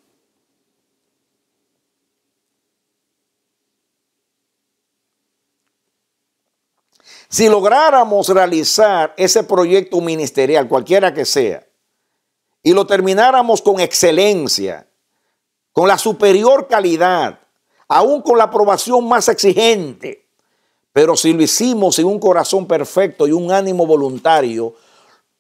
Si lográramos realizar ese proyecto ministerial, cualquiera que sea, y lo termináramos con excelencia, con la superior calidad, aún con la aprobación más exigente, pero si lo hicimos sin un corazón perfecto y un ánimo voluntario,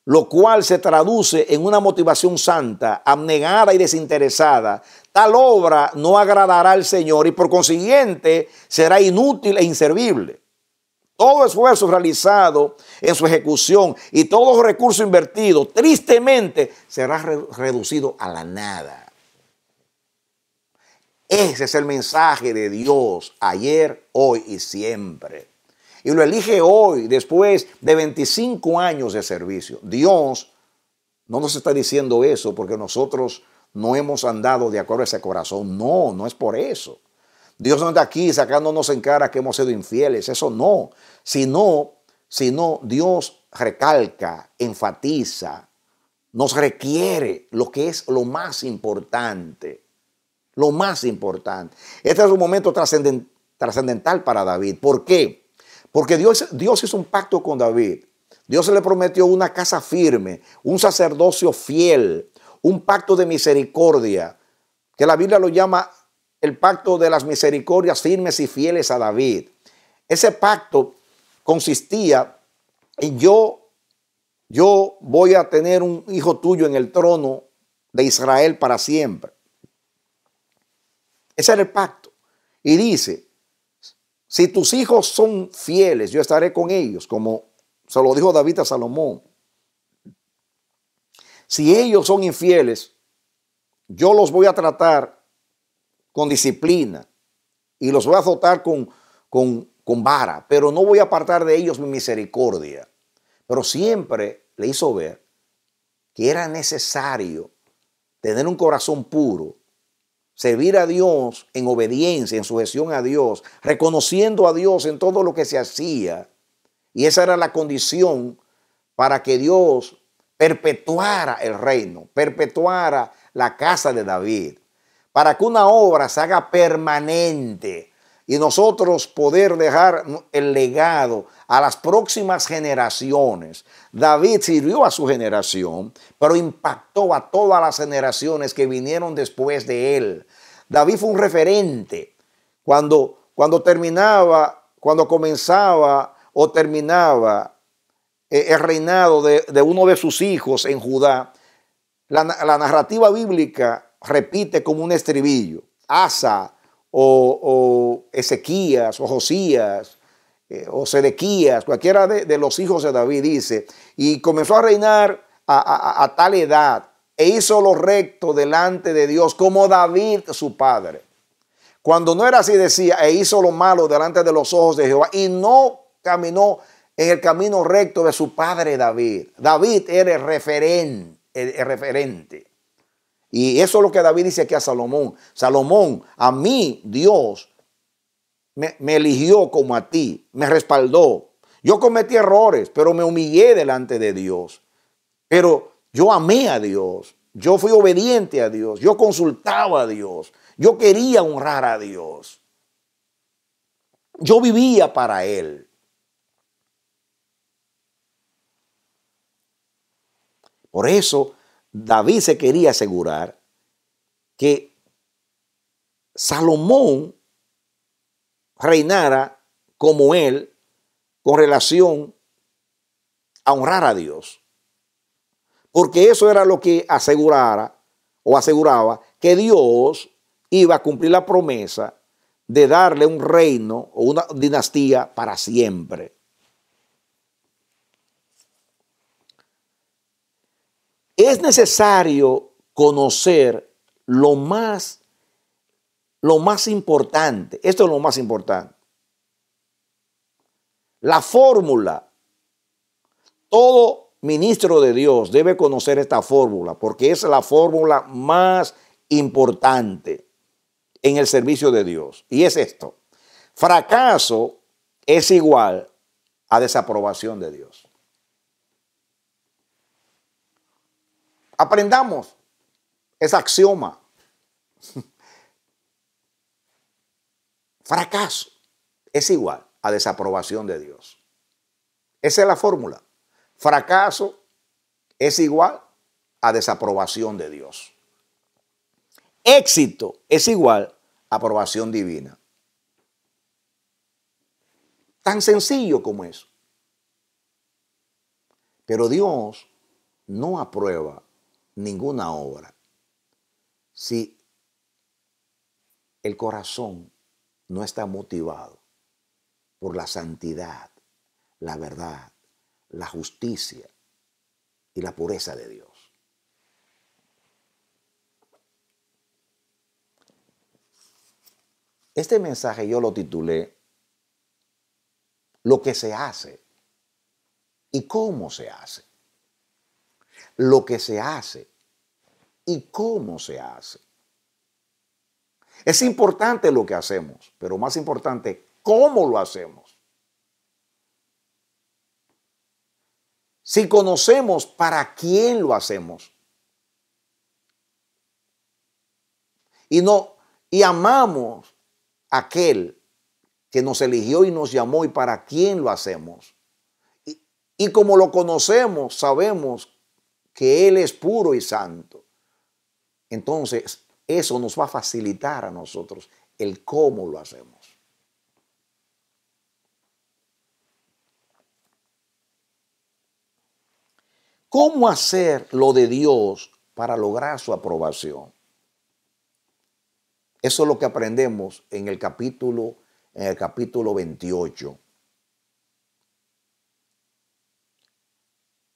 lo cual se traduce en una motivación santa, abnegada y desinteresada. Tal obra no agradará al Señor y por consiguiente será inútil e inservible. Todo esfuerzo realizado en su ejecución y todo recurso invertido, tristemente, será reducido a la nada. Ese es el mensaje de Dios ayer, hoy y siempre y lo elige hoy, después de 25 años de servicio. Dios no nos está diciendo eso porque nosotros no hemos andado de acuerdo a ese corazón. No, no es por eso. Dios no está aquí sacándonos en cara que hemos sido infieles. Eso no. Sino, sino Dios recalca, enfatiza, nos requiere lo que es lo más importante. Lo más importante. Este es un momento trascendental para David. ¿Por qué? Porque Dios, Dios hizo un pacto con David. Dios le prometió una casa firme, un sacerdocio fiel, un pacto de misericordia, que la Biblia lo llama el pacto de las misericordias firmes y fieles a David. Ese pacto consistía en yo, yo voy a tener un hijo tuyo en el trono de Israel para siempre. Ese era el pacto. Y dice, si tus hijos son fieles, yo estaré con ellos, como se lo dijo David a Salomón. Si ellos son infieles, yo los voy a tratar con disciplina y los voy a azotar con, con, vara, pero no voy a apartar de ellos mi misericordia. Pero siempre le hizo ver que era necesario tener un corazón puro servir a Dios en obediencia, en sujeción a Dios, reconociendo a Dios en todo lo que se hacía. Y esa era la condición para que Dios perpetuara el reino, perpetuara la casa de David, para que una obra se haga permanente, y nosotros poder dejar el legado a las próximas generaciones. David sirvió a su generación, pero impactó a todas las generaciones que vinieron después de él. David fue un referente. Cuando, cuando terminaba, cuando comenzaba o terminaba eh, el reinado de, uno de sus hijos en Judá, la, la narrativa bíblica repite como un estribillo. Asa o, Ezequías, o Josías, eh, o Sedequías, cualquiera de, los hijos de David, dice, y comenzó a reinar a, tal edad e hizo lo recto delante de Dios como David su padre. Cuando no era así decía, e hizo lo malo delante de los ojos de Jehová y no caminó en el camino recto de su padre David. David era referente, el referente. Y eso es lo que David dice aquí a Salomón. Salomón, a mí Dios me, eligió como a ti, me respaldó. Yo cometí errores, pero me humillé delante de Dios. Pero yo amé a Dios, yo fui obediente a Dios, yo consultaba a Dios, yo quería honrar a Dios. Yo vivía para Él. Por eso David se quería asegurar que Salomón reinara como él con relación a honrar a Dios. Porque eso era lo que asegurara o aseguraba que Dios iba a cumplir la promesa de darle un reino o una dinastía para siempre. es necesario conocer lo más, lo más importante. Esto es lo más importante. La fórmula. Todo ministro de Dios debe conocer esta fórmula porque es la fórmula más importante en el servicio de Dios. Y es esto. Fracaso es igual a desaprobación de Dios. Aprendamos ese axioma. Fracaso es igual a desaprobación de Dios. Esa es la fórmula. Fracaso es igual a desaprobación de Dios. Éxito es igual a aprobación divina. Tan sencillo como eso. Pero Dios no aprueba ninguna obra si el corazón no está motivado por la santidad, la verdad, la justicia y la pureza de Dios. Este mensaje yo lo titulé Lo que se hace y cómo se hace lo que se hace y cómo se hace. Es importante lo que hacemos, pero más importante, cómo lo hacemos. Si conocemos para quién lo hacemos. Y no y amamos a aquel que nos eligió y nos llamó y para quién lo hacemos. Y, y como lo conocemos, sabemos que Él es puro y santo. Entonces, eso nos va a facilitar a nosotros el cómo lo hacemos. ¿Cómo hacer lo de Dios para lograr su aprobación? Eso es lo que aprendemos en el capítulo en el capítulo 28.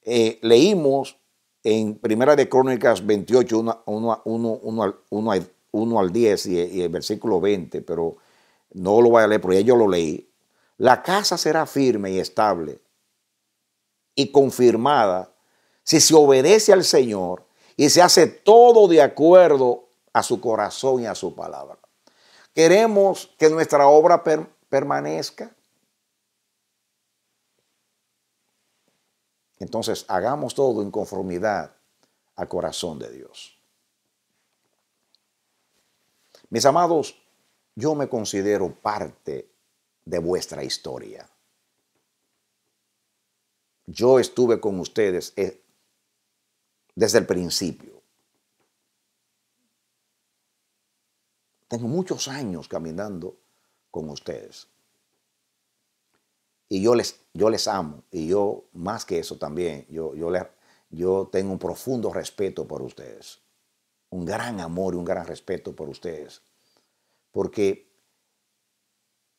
Eh, leímos en Primera de Crónicas 28, 1, 1, 1, al 10 y, el versículo 20, pero no lo voy a leer porque yo lo leí. La casa será firme y estable y confirmada si se obedece al Señor y se hace todo de acuerdo a su corazón y a su palabra. Queremos que nuestra obra permanezca. Entonces, hagamos todo en conformidad al corazón de Dios. Mis amados, yo me considero parte de vuestra historia. Yo estuve con ustedes eh, desde el principio. Tengo muchos años caminando con ustedes. Y yo les, yo les amo. Y yo, más que eso también, yo, yo, yo tengo un profundo respeto por ustedes. Un gran amor y un gran respeto por ustedes. Porque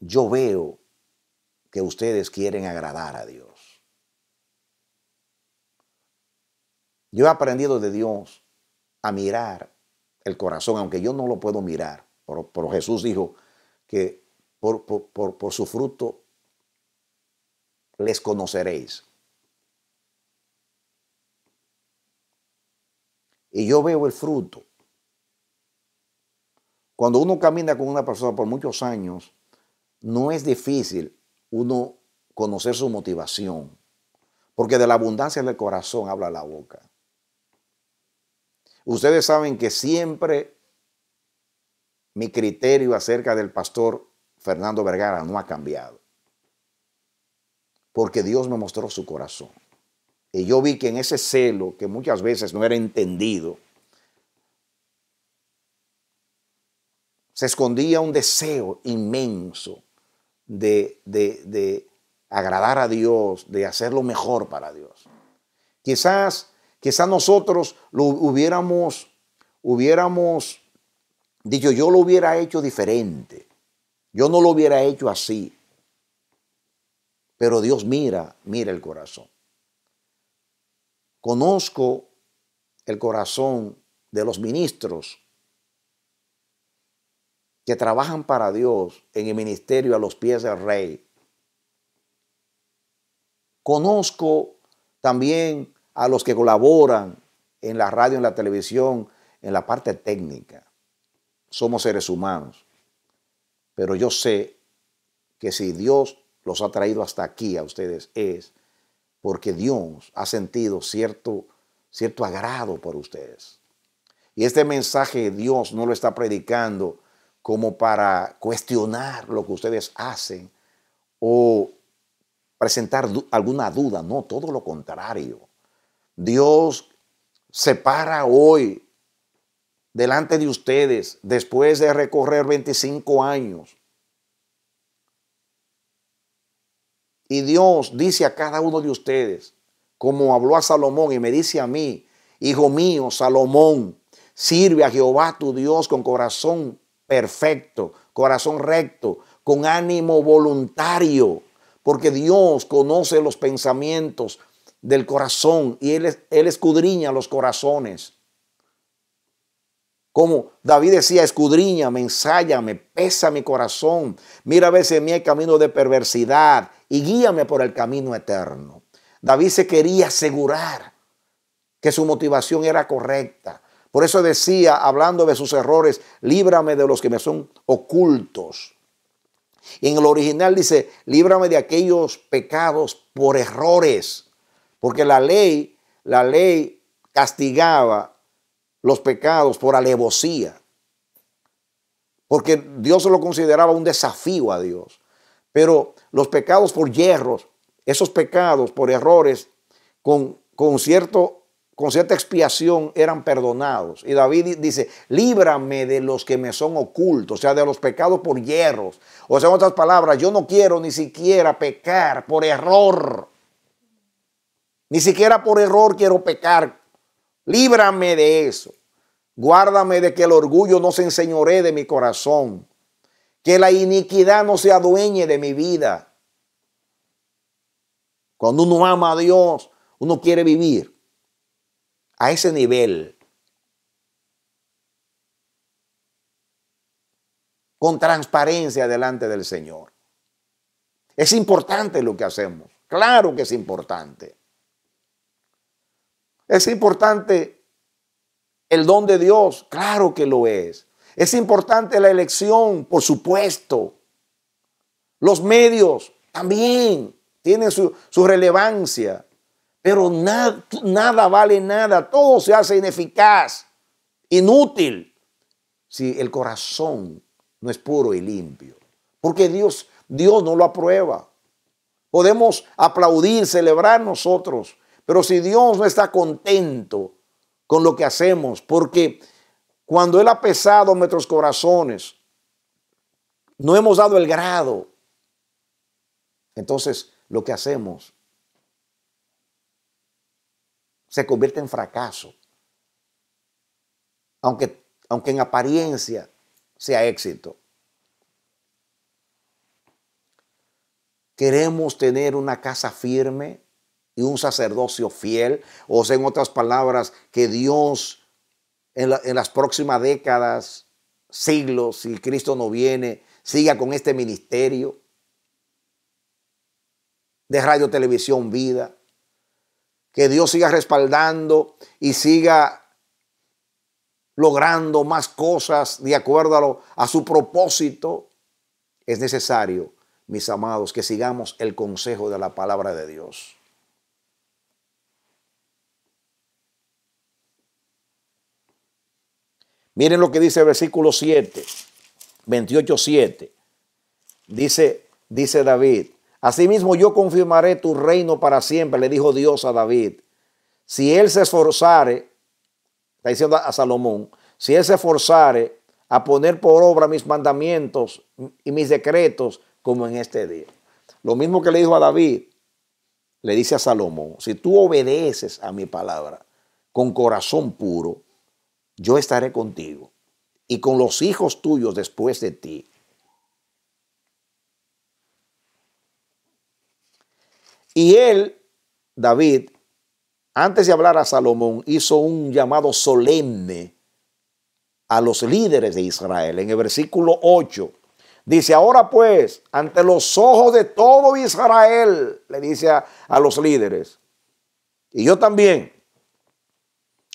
yo veo que ustedes quieren agradar a Dios. Yo he aprendido de Dios a mirar el corazón, aunque yo no lo puedo mirar. Pero, Jesús dijo que por, por, por, su fruto les conoceréis. Y yo veo el fruto. Cuando uno camina con una persona por muchos años, no es difícil uno conocer su motivación, porque de la abundancia del corazón habla la boca. Ustedes saben que siempre mi criterio acerca del pastor Fernando Vergara no ha cambiado porque Dios me mostró su corazón. Y yo vi que en ese celo, que muchas veces no era entendido, se escondía un deseo inmenso de, de, agradar a Dios, de hacer lo mejor para Dios. Quizás, quizás nosotros lo hubiéramos, hubiéramos dicho, yo lo hubiera hecho diferente, yo no lo hubiera hecho así, pero Dios mira, mira el corazón. Conozco el corazón de los ministros que trabajan para Dios en el ministerio a los pies del rey. Conozco también a los que colaboran en la radio, en la televisión, en la parte técnica. Somos seres humanos. Pero yo sé que si Dios los ha traído hasta aquí a ustedes es porque Dios ha sentido cierto, cierto agrado por ustedes. Y este mensaje Dios no lo está predicando como para cuestionar lo que ustedes hacen o presentar alguna duda, no, todo lo contrario. Dios se para hoy delante de ustedes después de recorrer 25 años Y Dios dice a cada uno de ustedes, como habló a Salomón y me dice a mí, hijo mío, Salomón, sirve a Jehová tu Dios con corazón perfecto, corazón recto, con ánimo voluntario, porque Dios conoce los pensamientos del corazón y Él, escudriña los corazones. Como David decía, escudriña me ensáyame, pesa mi corazón. Mira a veces mi camino de perversidad y guíame por el camino eterno. David se quería asegurar que su motivación era correcta. Por eso decía, hablando de sus errores, líbrame de los que me son ocultos. Y en el original dice, líbrame de aquellos pecados por errores, porque la ley, la ley castigaba los pecados por alevosía, porque Dios lo consideraba un desafío a Dios. Pero los pecados por hierros, esos pecados por errores, con, cierto, con cierta expiación eran perdonados. Y David dice, líbrame de los que me son ocultos, o sea, de los pecados por hierros. O sea, en otras palabras, yo no quiero ni siquiera pecar por error. Ni siquiera por error quiero pecar. Líbrame de eso. Guárdame de que el orgullo no se enseñoree de mi corazón. Que la iniquidad no se adueñe de mi vida. Cuando uno ama a Dios, uno quiere vivir a ese nivel. Con transparencia delante del Señor. Es importante lo que hacemos. Claro que es importante. Es importante el don de Dios. Claro que lo es. Es importante la elección, por supuesto. Los medios también tienen su, relevancia, pero nada, nada vale nada, todo se hace ineficaz, inútil, si el corazón no es puro y limpio, porque Dios, Dios no lo aprueba. Podemos aplaudir, celebrar nosotros, pero si Dios no está contento con lo que hacemos, porque cuando Él ha pesado nuestros corazones, no hemos dado el grado. Entonces, lo que hacemos se convierte en fracaso. Aunque, aunque en apariencia sea éxito. Queremos tener una casa firme y un sacerdocio fiel, o sea, en otras palabras, que Dios en, las próximas décadas, siglos, si Cristo no viene, siga con este ministerio de radio, televisión, vida. Que Dios siga respaldando y siga logrando más cosas de acuerdo a su propósito. Es necesario, mis amados, que sigamos el consejo de la palabra de Dios. Miren lo que dice el versículo 7, 28, 7. Dice, dice David, asimismo yo confirmaré tu reino para siempre, le dijo Dios a David. Si él se esforzare, está diciendo a Salomón, si él se esforzare a poner por obra mis mandamientos y mis decretos como en este día. Lo mismo que le dijo a David, le dice a Salomón, si tú obedeces a mi palabra con corazón puro, yo estaré contigo y con los hijos tuyos después de ti. Y él, David, antes de hablar a Salomón, hizo un llamado solemne a los líderes de Israel. En el versículo 8 dice, ahora pues, ante los ojos de todo Israel, le dice a, los líderes, y yo también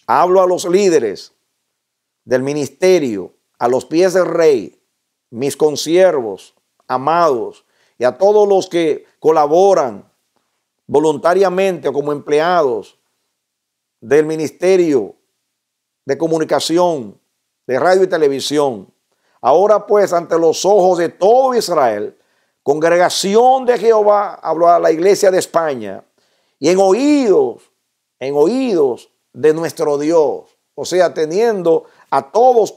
hablo a los líderes, del ministerio, a los pies del rey, mis consiervos, amados, y a todos los que colaboran voluntariamente o como empleados del ministerio de comunicación, de radio y televisión. Ahora pues, ante los ojos de todo Israel, congregación de Jehová, habló a la iglesia de España, y en oídos, en oídos de nuestro Dios, o sea, teniendo a todos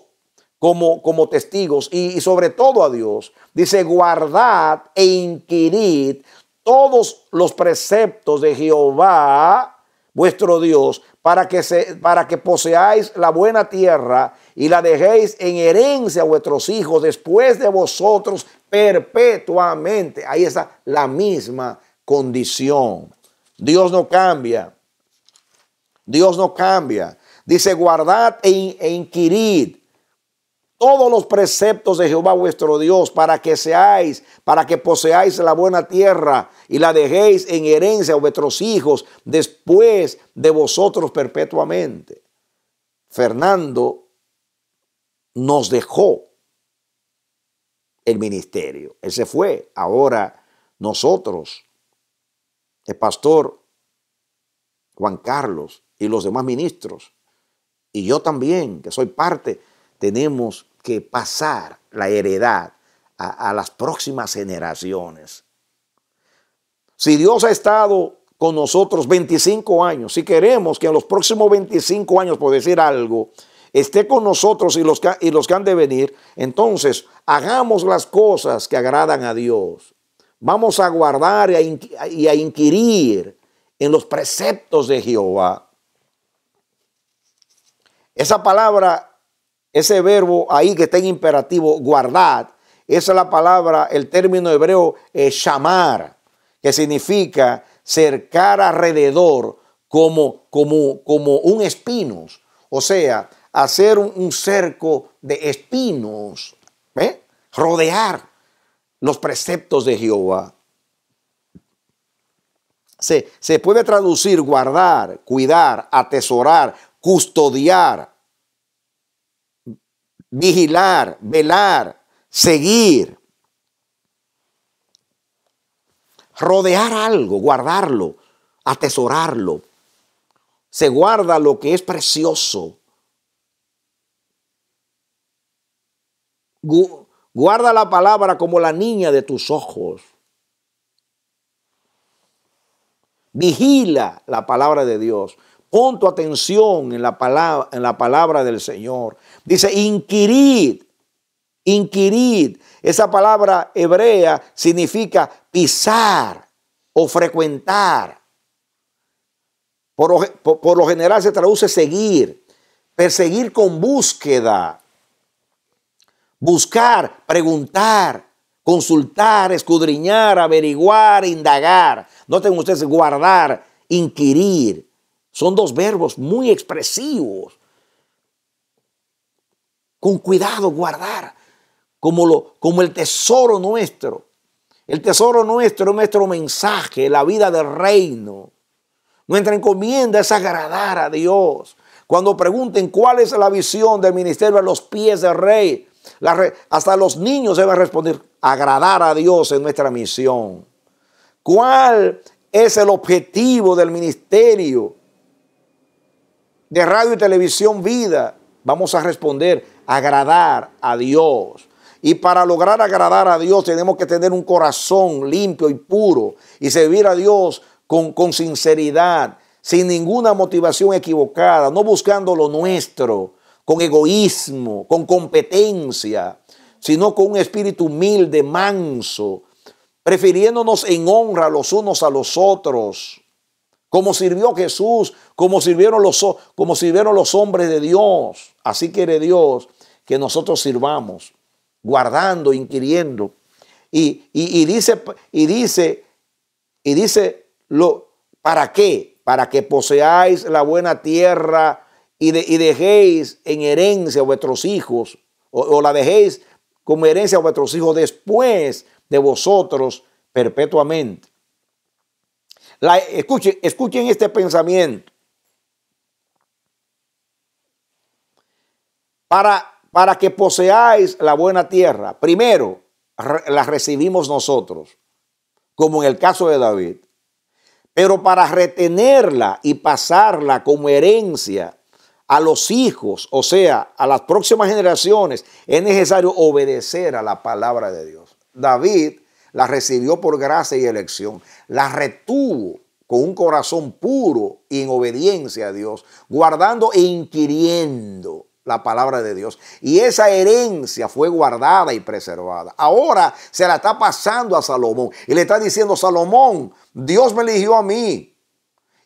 como, como testigos y, sobre todo a Dios. Dice, guardad e inquirid todos los preceptos de Jehová, vuestro Dios, para que, se, para que poseáis la buena tierra y la dejéis en herencia a vuestros hijos después de vosotros perpetuamente. Ahí está la misma condición. Dios no cambia. Dios no cambia. Dice, guardad e, e, inquirid todos los preceptos de Jehová vuestro Dios, para que seáis, para que poseáis la buena tierra y la dejéis en herencia a vuestros hijos después de vosotros perpetuamente. Fernando nos dejó el ministerio, él se fue. Ahora nosotros, el pastor Juan Carlos y los demás ministros, y yo también, que soy parte, tenemos que pasar la heredad a, las próximas generaciones. Si Dios ha estado con nosotros 25 años, si queremos que en los próximos 25 años, por decir algo, esté con nosotros y los, que, y los que han de venir, entonces hagamos las cosas que agradan a Dios. Vamos a guardar y a inquirir en los preceptos de Jehová. Esa palabra, ese verbo ahí que está en imperativo, guardad, esa es la palabra, el término hebreo es chamar, que significa cercar alrededor como, como, como un espinos. O sea, hacer un, cerco de espinos, ¿eh? rodear los preceptos de Jehová. Se, se, puede traducir guardar, cuidar, atesorar, custodiar, vigilar, velar, seguir, rodear algo, guardarlo, atesorarlo. Se guarda lo que es precioso. guarda la palabra como la niña de tus ojos. Vigila la palabra de Dios. Pon tu atención en la palabra, en la palabra del Señor. Dice, inquirid, inquirid. Esa palabra hebrea significa pisar o frecuentar. Por lo, general se traduce seguir, perseguir con búsqueda, buscar, preguntar, consultar, escudriñar, averiguar, indagar. No tengo ustedes, guardar, inquirir. Son dos verbos muy expresivos. Con cuidado, guardar, como, lo, como el tesoro nuestro. El tesoro nuestro nuestro mensaje, la vida del reino. Nuestra encomienda es agradar a Dios. Cuando pregunten cuál es la visión del ministerio a los pies del rey, hasta los niños deben responder, agradar a Dios en nuestra misión. ¿Cuál es el objetivo del ministerio? de radio y televisión vida, vamos a responder, agradar a Dios. Y para lograr agradar a Dios tenemos que tener un corazón limpio y puro y servir a Dios con, sinceridad, sin ninguna motivación equivocada, no buscando lo nuestro, con egoísmo, con competencia, sino con un espíritu humilde, manso, prefiriéndonos en honra los unos a los otros como sirvió Jesús, como sirvieron los, los hombres de Dios. Así quiere Dios que nosotros sirvamos, guardando, inquiriendo. Y, dice, y dice, y dice lo, ¿para qué? Para que poseáis la buena tierra y, dejéis en herencia a vuestros hijos, o la dejéis como herencia a vuestros hijos después de vosotros perpetuamente escuchen, este pensamiento. Para, para que poseáis la buena tierra, primero la recibimos nosotros, como en el caso de David, pero para retenerla y pasarla como herencia a los hijos, o sea, a las próximas generaciones, es necesario obedecer a la palabra de Dios. David la recibió por gracia y elección la retuvo con un corazón puro y en obediencia a Dios, guardando e inquiriendo la palabra de Dios. Y esa herencia fue guardada y preservada. Ahora se la está pasando a Salomón y le está diciendo, Salomón, Dios me eligió a mí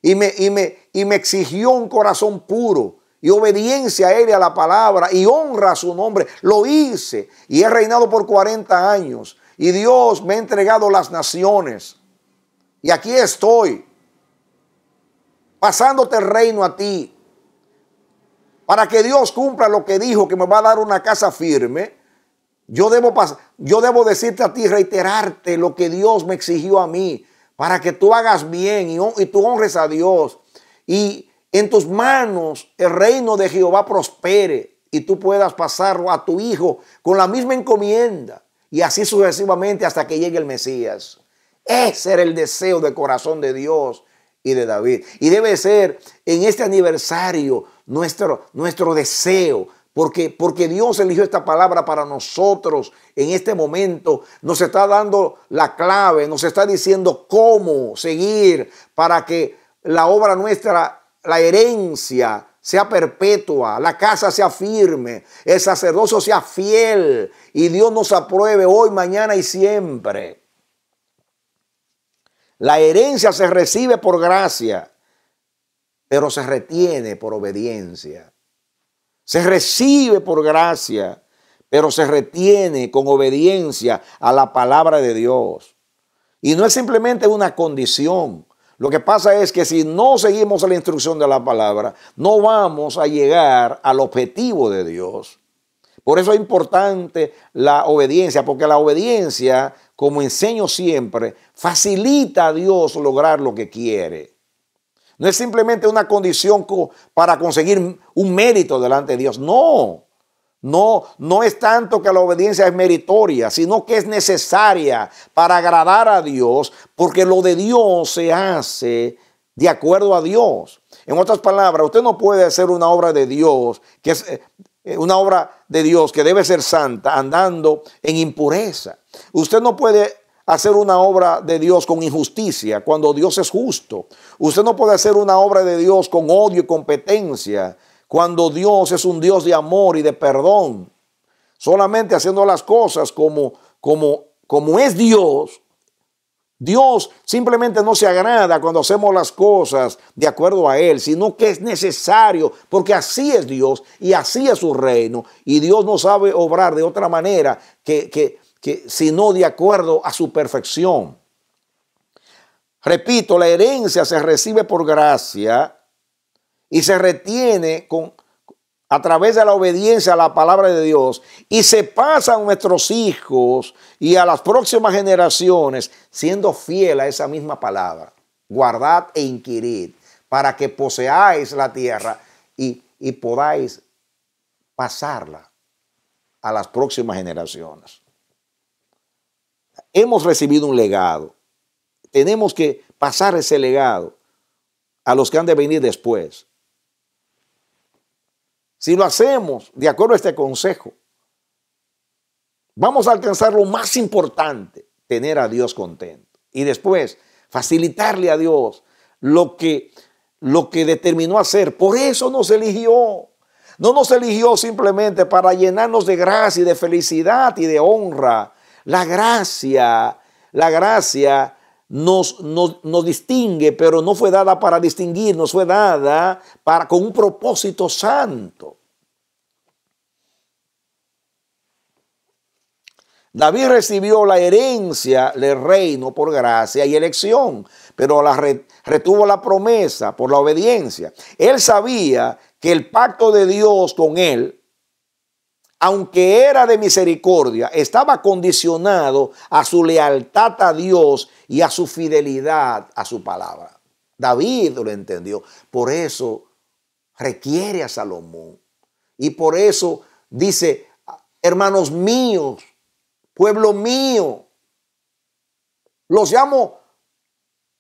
y me, me, y me exigió un corazón puro y obediencia a él y a la palabra y honra a su nombre. Lo hice y he reinado por 40 años y Dios me ha entregado las naciones y aquí estoy, pasándote el reino a ti, para que Dios cumpla lo que dijo, que me va a dar una casa firme. Yo debo, yo debo decirte a ti, reiterarte lo que Dios me exigió a mí, para que tú hagas bien y, y tú honres a Dios. Y en tus manos el reino de Jehová prospere y tú puedas pasarlo a tu hijo con la misma encomienda y así sucesivamente hasta que llegue el Mesías. Ese era el deseo de corazón de Dios y de David. Y debe ser en este aniversario nuestro, nuestro deseo, porque, porque Dios eligió esta palabra para nosotros en este momento. Nos está dando la clave, nos está diciendo cómo seguir para que la obra nuestra, la herencia, sea perpetua, la casa sea firme, el sacerdocio sea fiel y Dios nos apruebe hoy, mañana y siempre. La herencia se recibe por gracia, pero se retiene por obediencia. Se recibe por gracia, pero se retiene con obediencia a la palabra de Dios. Y no es simplemente una condición. Lo que pasa es que si no seguimos la instrucción de la palabra, no vamos a llegar al objetivo de Dios. Por eso es importante la obediencia, porque la obediencia como enseño siempre, facilita a Dios lograr lo que quiere. No es simplemente una condición para conseguir un mérito delante de Dios. No, no, no es tanto que la obediencia es meritoria, sino que es necesaria para agradar a Dios, porque lo de Dios se hace de acuerdo a Dios. En otras palabras, usted no puede hacer una obra de Dios que es eh, eh, una obra de Dios que debe ser santa andando en impureza. Usted no puede hacer una obra de Dios con injusticia cuando Dios es justo. Usted no puede hacer una obra de Dios con odio y competencia cuando Dios es un Dios de amor y de perdón. Solamente haciendo las cosas como, como, como es Dios, Dios simplemente no se agrada cuando hacemos las cosas de acuerdo a Él, sino que es necesario, porque así es Dios y así es su reino. Y Dios no sabe obrar de otra manera que, que, que sino de acuerdo a su perfección. Repito, la herencia se recibe por gracia y se retiene con a través de la obediencia a la palabra de Dios y se pasan a nuestros hijos y a las próximas generaciones siendo fiel a esa misma palabra. Guardad e inquirid para que poseáis la tierra y, y podáis pasarla a las próximas generaciones. Hemos recibido un legado. Tenemos que pasar ese legado a los que han de venir después si lo hacemos de acuerdo a este consejo, vamos a alcanzar lo más importante, tener a Dios contento. Y después, facilitarle a Dios lo que, lo que determinó hacer. Por eso nos eligió. No nos eligió simplemente para llenarnos de gracia y de felicidad y de honra. La gracia, la gracia nos, distingue, pero no fue dada para distinguirnos, fue dada para, con un propósito santo. David recibió la herencia del reino por gracia y elección, pero la retuvo la promesa por la obediencia. Él sabía que el pacto de Dios con él aunque era de misericordia, estaba condicionado a su lealtad a Dios y a su fidelidad a su palabra. David lo entendió. Por eso requiere a Salomón. Y por eso dice, hermanos míos, pueblo mío, los llamo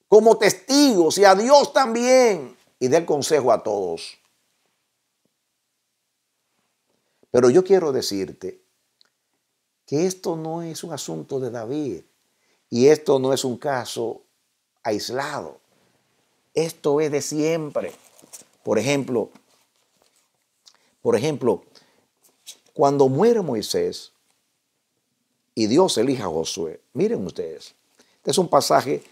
como testigos y a Dios también. Y del consejo a todos. Pero yo quiero decirte que esto no es un asunto de David y esto no es un caso aislado. Esto es de siempre. Por ejemplo, por ejemplo, cuando muere Moisés y Dios elija a Josué, miren ustedes, este es un pasaje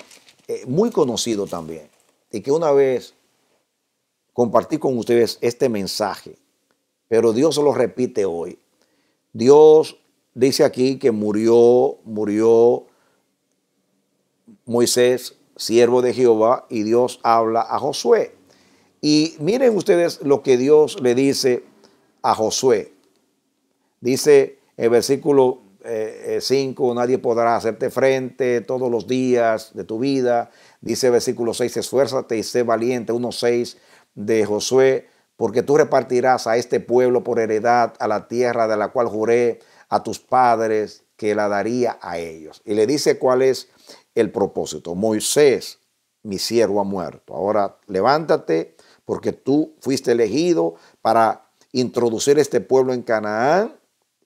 eh, muy conocido también y que una vez compartí con ustedes este mensaje pero Dios lo repite hoy. Dios dice aquí que murió, murió Moisés, siervo de Jehová, y Dios habla a Josué. Y miren ustedes lo que Dios le dice a Josué. Dice el versículo 5, eh, eh, nadie podrá hacerte frente todos los días de tu vida. Dice versículo 6, esfuérzate y sé valiente. 1.6 de Josué porque tú repartirás a este pueblo por heredad a la tierra de la cual juré a tus padres que la daría a ellos. Y le dice cuál es el propósito. Moisés, mi siervo, ha muerto. Ahora levántate porque tú fuiste elegido para introducir este pueblo en Canaán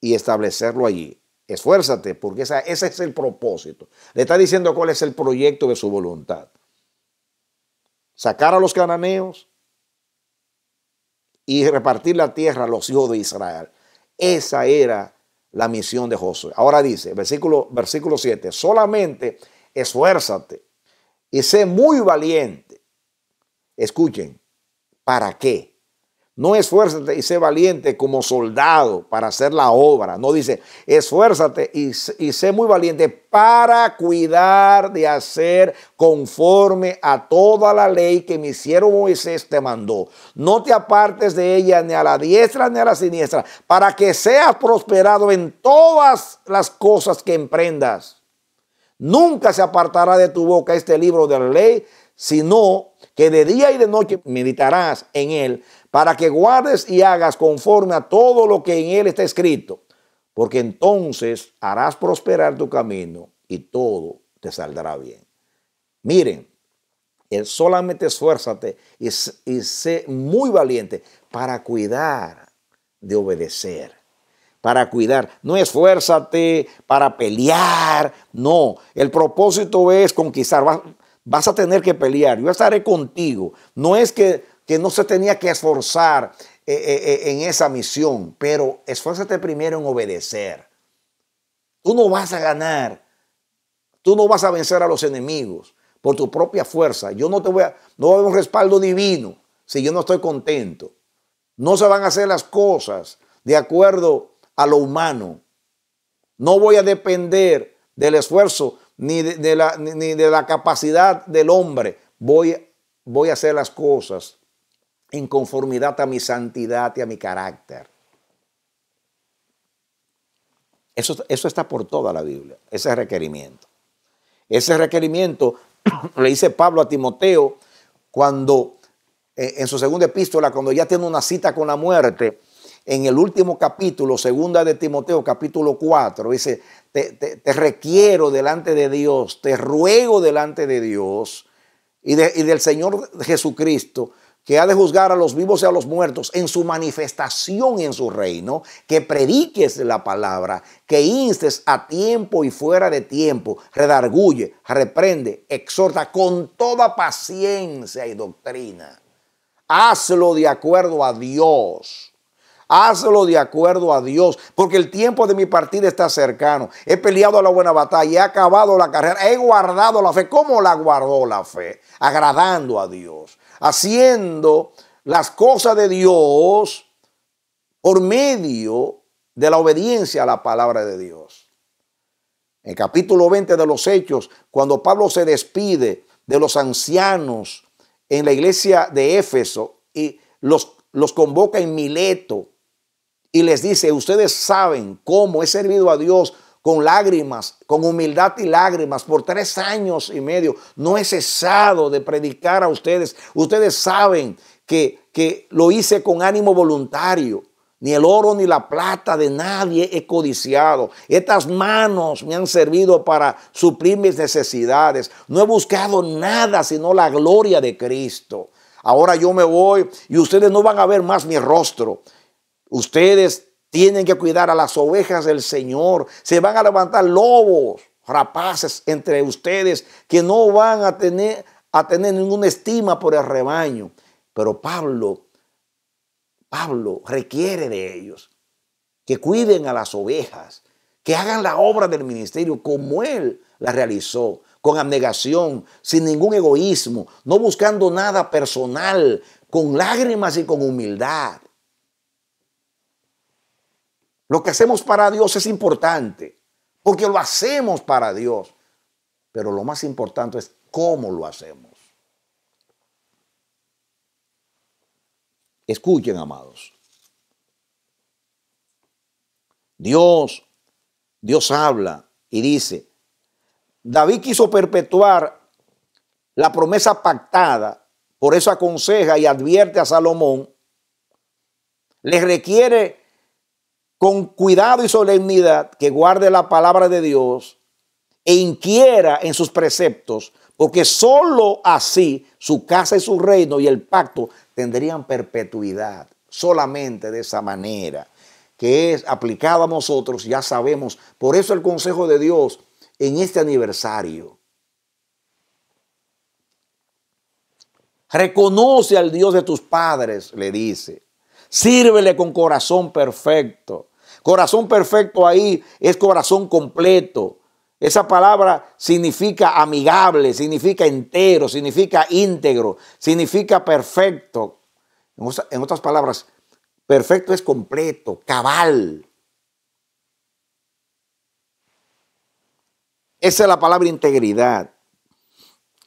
y establecerlo allí. Esfuérzate porque ese es el propósito. Le está diciendo cuál es el proyecto de su voluntad. Sacar a los cananeos, y repartir la tierra a los hijos de Israel. Esa era la misión de Josué. Ahora dice, versículo, versículo 7, solamente esfuérzate y sé muy valiente. Escuchen, ¿para qué? No esfuérzate y sé valiente como soldado para hacer la obra. No dice, esfuérzate y, sé muy valiente para cuidar de hacer conforme a toda la ley que mi siervo Moisés te mandó. No te apartes de ella ni a la diestra ni a la siniestra, para que seas prosperado en todas las cosas que emprendas. Nunca se apartará de tu boca este libro de la ley, sino que de día y de noche meditarás en él para que guardes y hagas conforme a todo lo que en él está escrito, porque entonces harás prosperar tu camino y todo te saldrá bien. Miren, él eh, solamente esfuérzate y, sé muy valiente para cuidar de obedecer para cuidar. No esfuérzate para pelear. No, el propósito es conquistar. Vas, vas, a tener que pelear. Yo estaré contigo. No es que que no se tenía que esforzar eh, eh, eh, en esa misión, pero esfuérzate primero en obedecer. Tú no vas a ganar, tú no vas a vencer a los enemigos por tu propia fuerza. Yo no te voy a, no a un respaldo divino si yo no estoy contento. No se van a hacer las cosas de acuerdo a lo humano. No voy a depender del esfuerzo ni de, de la, capacidad del hombre. Voy, voy a hacer las cosas en conformidad a mi santidad y a mi carácter. Eso, eso está por toda la Biblia, ese requerimiento. Ese requerimiento [clears throat] le dice Pablo a Timoteo cuando, eh, en su segunda epístola, cuando ya tiene una cita con la muerte, en el último capítulo, segunda de Timoteo, capítulo 4, dice, te, requiero delante de Dios, te ruego delante de Dios y, y del Señor Jesucristo que ha de juzgar a los vivos y a los muertos en su manifestación en su reino, que prediques la palabra, que instes a tiempo y fuera de tiempo, redarguye, reprende, exhorta con toda paciencia y doctrina. Hazlo de acuerdo a Dios. Hazlo de acuerdo a Dios, porque el tiempo de mi partida está cercano. He peleado la buena batalla, he acabado la carrera, he guardado la fe. ¿Cómo la guardó la fe? Agradando a Dios haciendo las cosas de Dios por medio de la obediencia a la palabra de Dios. En capítulo 20 de los Hechos, cuando Pablo se despide de los ancianos en la iglesia de Éfeso y los, los convoca en Mileto y les dice, ustedes saben cómo he servido a Dios con lágrimas, con humildad y lágrimas, por tres años y medio. No he cesado de predicar a ustedes. Ustedes saben que, que lo hice con ánimo voluntario. Ni el oro ni la plata de nadie he codiciado. Estas manos me han servido para suplir mis necesidades. No he buscado nada sino la gloria de Cristo. Ahora yo me voy y ustedes no van a ver más mi rostro. Ustedes tienen que cuidar a las ovejas del Señor. Se van a levantar lobos, rapaces entre ustedes que no van a tener, a tener ninguna estima por el rebaño. Pero Pablo, Pablo requiere de ellos que cuiden a las ovejas, que hagan la obra del ministerio como él la realizó, con abnegación, sin ningún egoísmo, no buscando nada personal, con lágrimas y con humildad. Lo que hacemos para Dios es importante, porque lo hacemos para Dios. Pero lo más importante es cómo lo hacemos. Escuchen, amados. Dios, Dios habla y dice, David quiso perpetuar la promesa pactada, por eso aconseja y advierte a Salomón, le requiere con cuidado y solemnidad, que guarde la palabra de Dios e inquiera en sus preceptos, porque sólo así su casa y su reino y el pacto tendrían perpetuidad, solamente de esa manera, que es aplicado a nosotros, ya sabemos. Por eso el consejo de Dios en este aniversario. Reconoce al Dios de tus padres, le dice. Sírvele con corazón perfecto. Corazón perfecto ahí es corazón completo. Esa palabra significa amigable, significa entero, significa íntegro, significa perfecto. En otras palabras, perfecto es completo, cabal. Esa es la palabra integridad.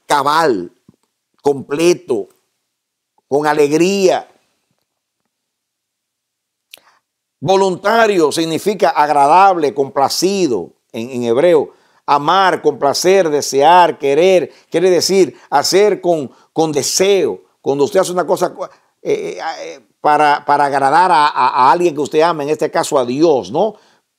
Cabal, completo, con alegría, Voluntario significa agradable, complacido en, hebreo. Amar, complacer, desear, querer, quiere decir hacer con, con deseo. Cuando usted hace una cosa eh, eh, para, para, agradar a, a alguien que usted ama, en este caso a Dios, ¿no?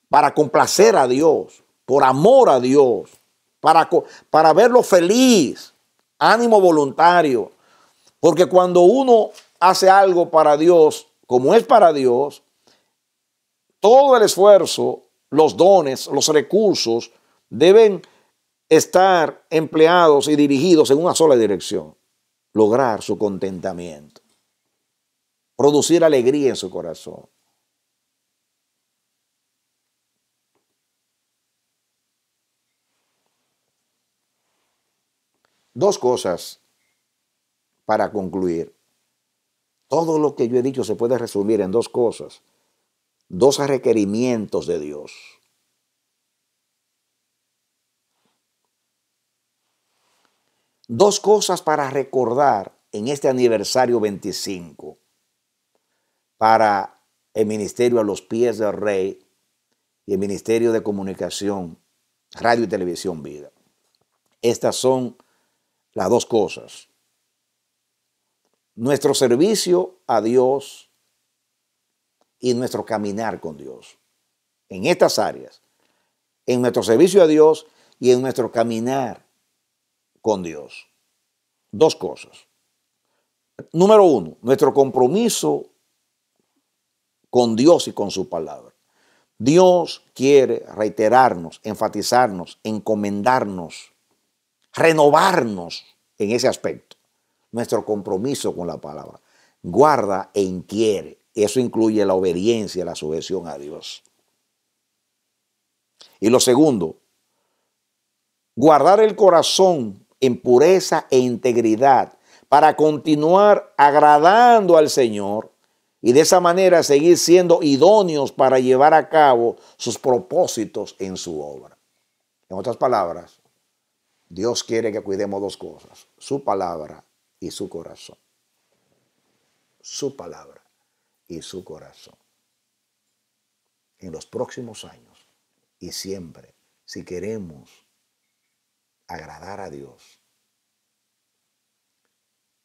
Para complacer a Dios, por amor a Dios, para, para verlo feliz, ánimo voluntario. Porque cuando uno hace algo para Dios, como es para Dios, todo el esfuerzo, los dones, los recursos deben estar empleados y dirigidos en una sola dirección, lograr su contentamiento, producir alegría en su corazón. Dos cosas para concluir. Todo lo que yo he dicho se puede resumir en dos cosas dos requerimientos de Dios. Dos cosas para recordar en este aniversario 25 para el ministerio a los pies del rey y el ministerio de comunicación, radio y televisión vida. Estas son las dos cosas. Nuestro servicio a Dios y nuestro caminar con Dios. En estas áreas, en nuestro servicio a Dios y en nuestro caminar con Dios. Dos cosas. Número uno, nuestro compromiso con Dios y con su palabra. Dios quiere reiterarnos, enfatizarnos, encomendarnos, renovarnos en ese aspecto. Nuestro compromiso con la palabra. Guarda e inquiere eso incluye la obediencia, la sujeción a Dios. Y lo segundo, guardar el corazón en pureza e integridad para continuar agradando al Señor y de esa manera seguir siendo idóneos para llevar a cabo sus propósitos en su obra. En otras palabras, Dios quiere que cuidemos dos cosas, su palabra y su corazón. Su palabra y su corazón. En los próximos años y siempre, si queremos agradar a Dios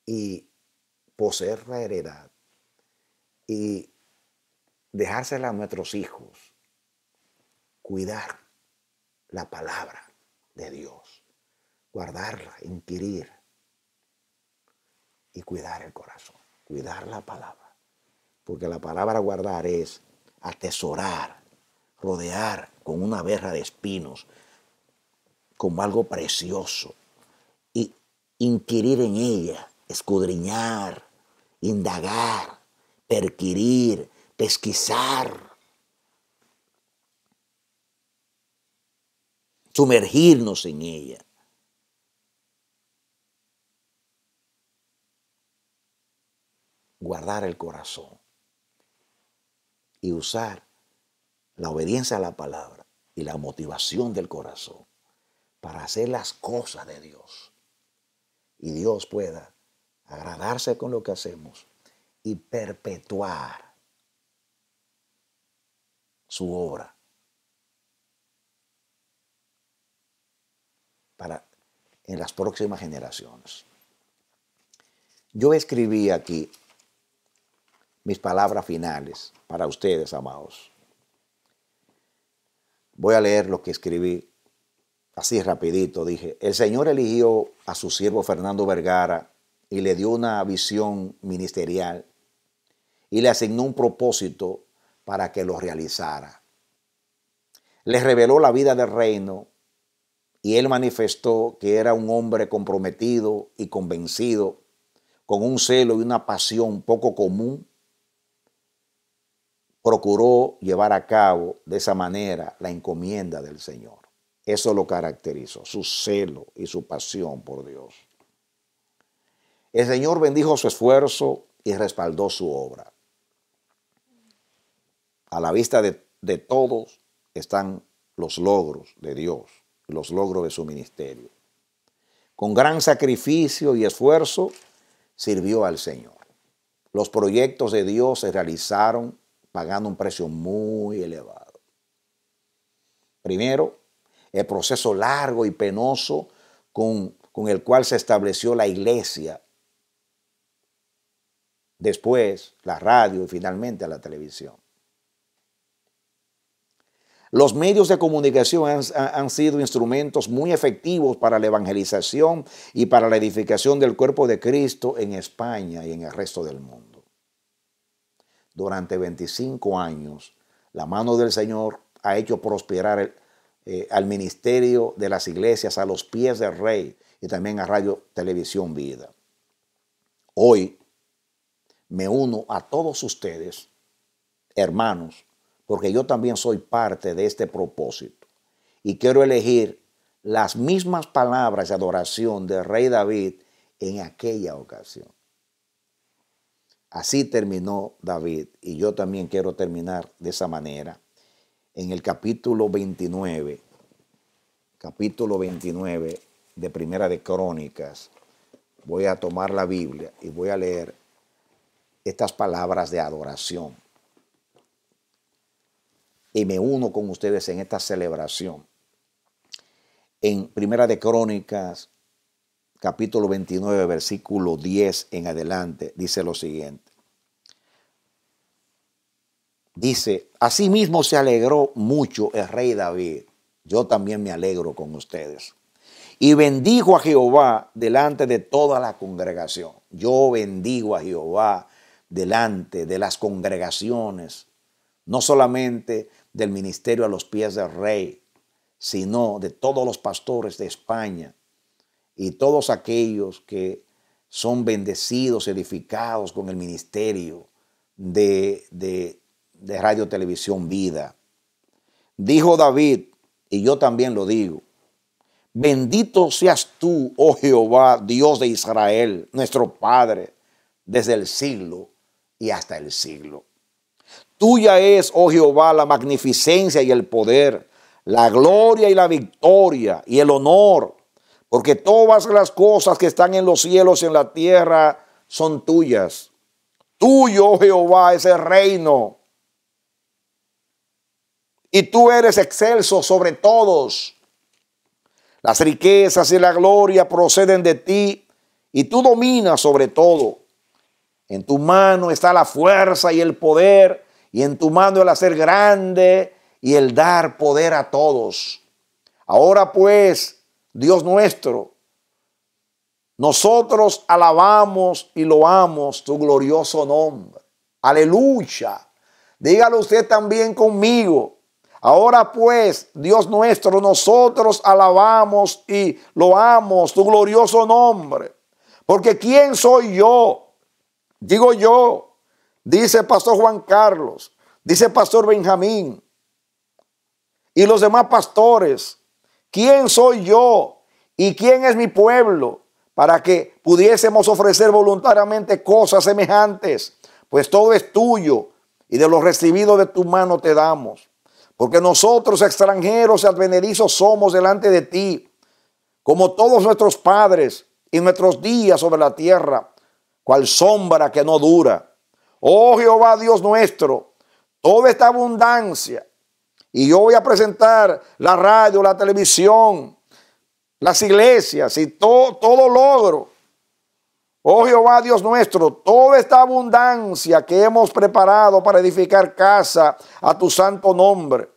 y poseer la heredad y dejársela a nuestros hijos, cuidar la palabra de Dios, guardarla, inquirir y cuidar el corazón, cuidar la palabra porque la palabra guardar es atesorar, rodear con una berra de espinos, como algo precioso, y inquirir en ella, escudriñar, indagar, perquirir, pesquisar, sumergirnos en ella. guardar el corazón y usar la obediencia a la palabra y la motivación del corazón para hacer las cosas de Dios. Y Dios pueda agradarse con lo que hacemos y perpetuar su obra para en las próximas generaciones. Yo escribí aquí mis palabras finales para ustedes, amados. Voy a leer lo que escribí así rapidito. Dije, el Señor eligió a su siervo Fernando Vergara y le dio una visión ministerial y le asignó un propósito para que lo realizara. Le reveló la vida del reino y él manifestó que era un hombre comprometido y convencido, con un celo y una pasión poco común procuró llevar a cabo de esa manera la encomienda del Señor. Eso lo caracterizó, su celo y su pasión por Dios. El Señor bendijo su esfuerzo y respaldó su obra. A la vista de, todos están los logros de Dios, los logros de su ministerio. Con gran sacrificio y esfuerzo sirvió al Señor. Los proyectos de Dios se realizaron pagando un precio muy elevado. Primero, el proceso largo y penoso con, el cual se estableció la iglesia después la radio y finalmente la televisión. Los medios de comunicación han, sido instrumentos muy efectivos para la evangelización y para la edificación del cuerpo de Cristo en España y en el resto del mundo durante 25 años, la mano del Señor ha hecho prosperar eh, al ministerio de las iglesias a los pies del rey y también a Radio Televisión Vida. Hoy me uno a todos ustedes, hermanos, porque yo también soy parte de este propósito y quiero elegir las mismas palabras de adoración del rey David en aquella ocasión. Así terminó David y yo también quiero terminar de esa manera. En el capítulo 29, capítulo 29 de Primera de Crónicas, voy a tomar la Biblia y voy a leer estas palabras de adoración. Y me uno con ustedes en esta celebración. En Primera de Crónicas, capítulo 29, versículo 10 en adelante, dice lo siguiente dice, asimismo se alegró mucho el rey David, yo también me alegro con ustedes. Y bendijo a Jehová delante de toda la congregación. Yo bendigo a Jehová delante de las congregaciones, no solamente del ministerio a los pies del rey, sino de todos los pastores de España y todos aquellos que son bendecidos, edificados con el ministerio de, de, de Radio Televisión Vida. Dijo David, y yo también lo digo, bendito seas tú, oh Jehová, Dios de Israel, nuestro Padre, desde el siglo y hasta el siglo. Tuya es, oh Jehová, la magnificencia y el poder, la gloria y la victoria y el honor, porque todas las cosas que están en los cielos y en la tierra son tuyas. Tuyo, oh Jehová, es el reino y tú eres excelso sobre todos. Las riquezas y la gloria proceden de ti y tú dominas sobre todo. En tu mano está la fuerza y el poder y en tu mano el hacer grande y el dar poder a todos. Ahora pues, Dios nuestro, nosotros alabamos y loamos tu glorioso nombre. Aleluya. Dígalo usted también conmigo. Ahora pues, Dios nuestro, nosotros alabamos y lo loamos tu glorioso nombre. Porque ¿quién soy yo? Digo yo, dice Pastor Juan Carlos, dice Pastor Benjamín y los demás pastores. ¿Quién soy yo y quién es mi pueblo para que pudiésemos ofrecer voluntariamente cosas semejantes? Pues todo es tuyo y de lo recibido de tu mano te damos porque nosotros extranjeros y advenedizos somos delante de ti, como todos nuestros padres y nuestros días sobre la tierra, cual sombra que no dura. Oh Jehová Dios nuestro, toda esta abundancia, y yo voy a presentar la radio, la televisión, las iglesias y todo, todo logro Oh Jehová Dios nuestro, toda esta abundancia que hemos preparado para edificar casa a tu santo nombre,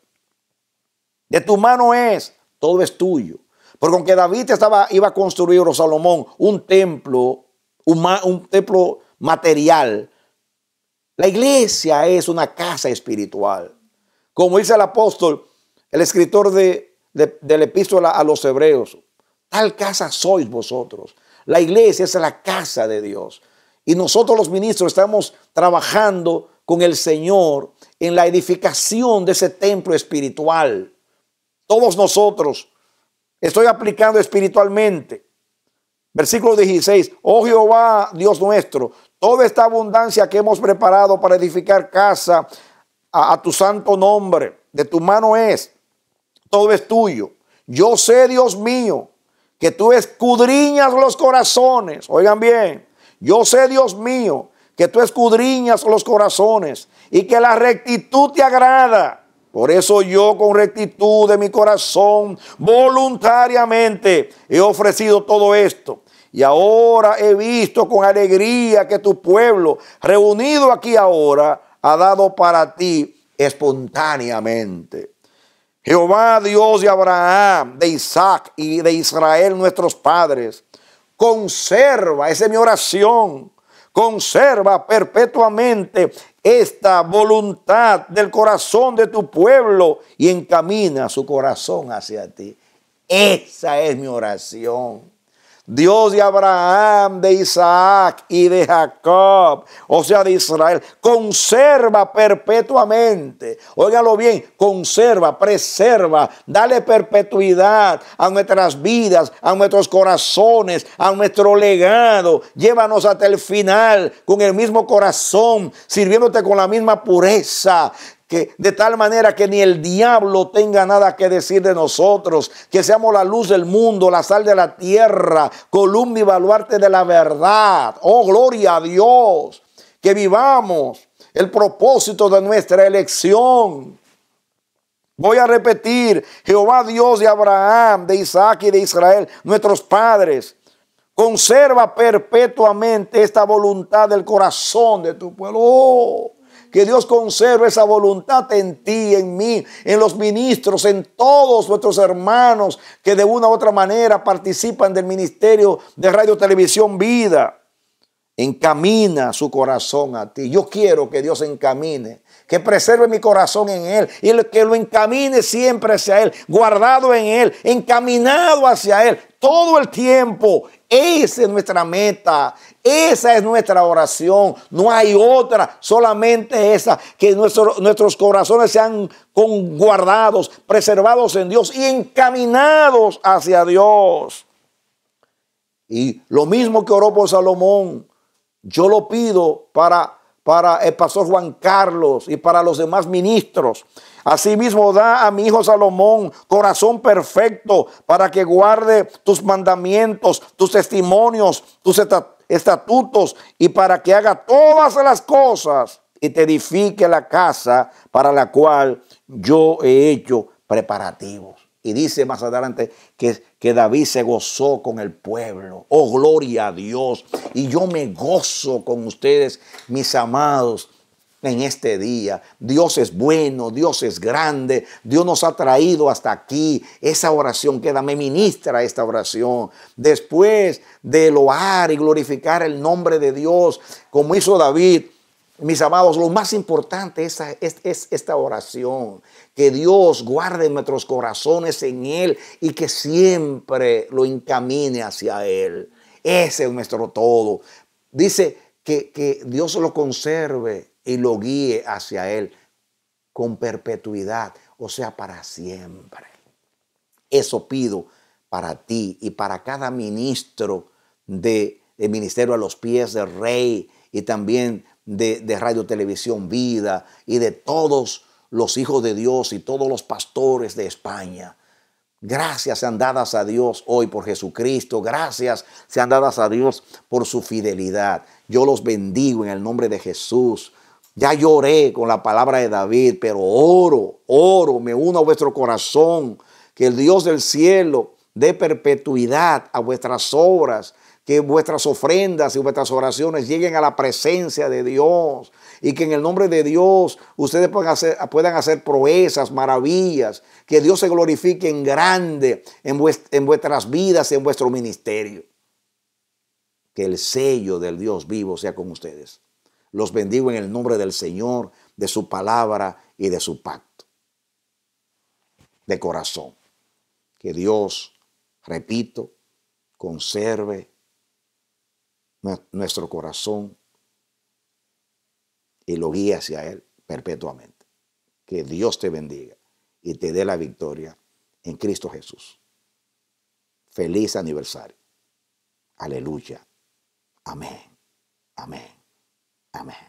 de tu mano es, todo es tuyo. Porque aunque David estaba, iba a construir, o Salomón, un templo, un, templo material, la iglesia es una casa espiritual. Como dice el apóstol, el escritor de la epístola a los hebreos, tal casa sois vosotros. La iglesia es la casa de Dios. Y nosotros los ministros estamos trabajando con el Señor en la edificación de ese templo espiritual. Todos nosotros. Estoy aplicando espiritualmente. Versículo 16. Oh Jehová, Dios nuestro, toda esta abundancia que hemos preparado para edificar casa a, a tu santo nombre, de tu mano es. Todo es tuyo. Yo sé, Dios mío, que tú escudriñas los corazones. Oigan bien, yo sé, Dios mío, que tú escudriñas los corazones y que la rectitud te agrada. Por eso yo con rectitud de mi corazón, voluntariamente, he ofrecido todo esto. Y ahora he visto con alegría que tu pueblo, reunido aquí ahora, ha dado para ti espontáneamente. Jehová Dios de Abraham, de Isaac y de Israel nuestros padres, conserva, esa es mi oración, conserva perpetuamente esta voluntad del corazón de tu pueblo y encamina su corazón hacia ti. Esa es mi oración. Dios de Abraham, de Isaac y de Jacob, o sea, de Israel, conserva perpetuamente. Óigalo bien, conserva, preserva, dale perpetuidad a nuestras vidas, a nuestros corazones, a nuestro legado. Llévanos hasta el final con el mismo corazón, sirviéndote con la misma pureza, que de tal manera que ni el diablo tenga nada que decir de nosotros, que seamos la luz del mundo, la sal de la tierra, columna y baluarte de la verdad. Oh, gloria a Dios, que vivamos el propósito de nuestra elección. Voy a repetir, Jehová Dios de Abraham, de Isaac y de Israel, nuestros padres, conserva perpetuamente esta voluntad del corazón de tu pueblo. Oh, que Dios conserve esa voluntad en ti, en mí, en los ministros, en todos nuestros hermanos que de una u otra manera participan del ministerio de Radio Televisión Vida. Encamina su corazón a ti. Yo quiero que Dios encamine, que preserve mi corazón en Él y que lo encamine siempre hacia Él, guardado en Él, encaminado hacia Él todo el tiempo. Esa es nuestra meta, esa es nuestra oración. No hay otra, solamente esa. Que nuestros corazones sean guardados, preservados en Dios y encaminados hacia Dios. Y lo mismo que oró por Salomón, yo lo pido para para el pastor Juan Carlos y para los demás ministros. Asimismo, da a mi hijo Salomón corazón perfecto para que guarde tus mandamientos, tus testimonios, tus estatutos estatutos y para que haga todas las cosas y te edifique la casa para la cual yo he hecho preparativos. Y dice más adelante que, que, David se gozó con el pueblo. Oh, gloria a Dios. Y yo me gozo con ustedes, mis amados, en este día. Dios es bueno, Dios es grande, Dios nos ha traído hasta aquí. Esa oración queda, me ministra esta oración. Después de loar y glorificar el nombre de Dios, como hizo David, mis amados, lo más importante es, esta oración. Que Dios guarde nuestros corazones en Él y que siempre lo encamine hacia Él. Ese es nuestro todo. Dice que Dios lo conserve y lo guíe hacia Él con perpetuidad, o sea, para siempre. Eso pido para ti y para cada ministro de, ministerio a los pies del Rey y también de, de Radio Televisión Vida y de todos los hijos de Dios y todos los pastores de España. Gracias sean dadas a Dios hoy por Jesucristo. Gracias sean dadas a Dios por su fidelidad. Yo los bendigo en el nombre de Jesús. Ya lloré con la palabra de David, pero oro, oro, me uno a vuestro corazón, que el Dios del cielo dé perpetuidad a vuestras obras, que vuestras ofrendas y vuestras oraciones lleguen a la presencia de Dios y que en el nombre de Dios ustedes puedan hacer, proezas, maravillas, que Dios se glorifique en grande en, en vuestras vidas y en vuestro ministerio. Que el sello del Dios vivo sea con ustedes. Los bendigo en el nombre del Señor, de su palabra y de su pacto. De corazón. Que Dios, repito, conserve nuestro corazón y lo guíe hacia Él perpetuamente. Que Dios te bendiga y te dé la victoria en Cristo Jesús. Feliz aniversario. Aleluya. Amén. Amén. Amen.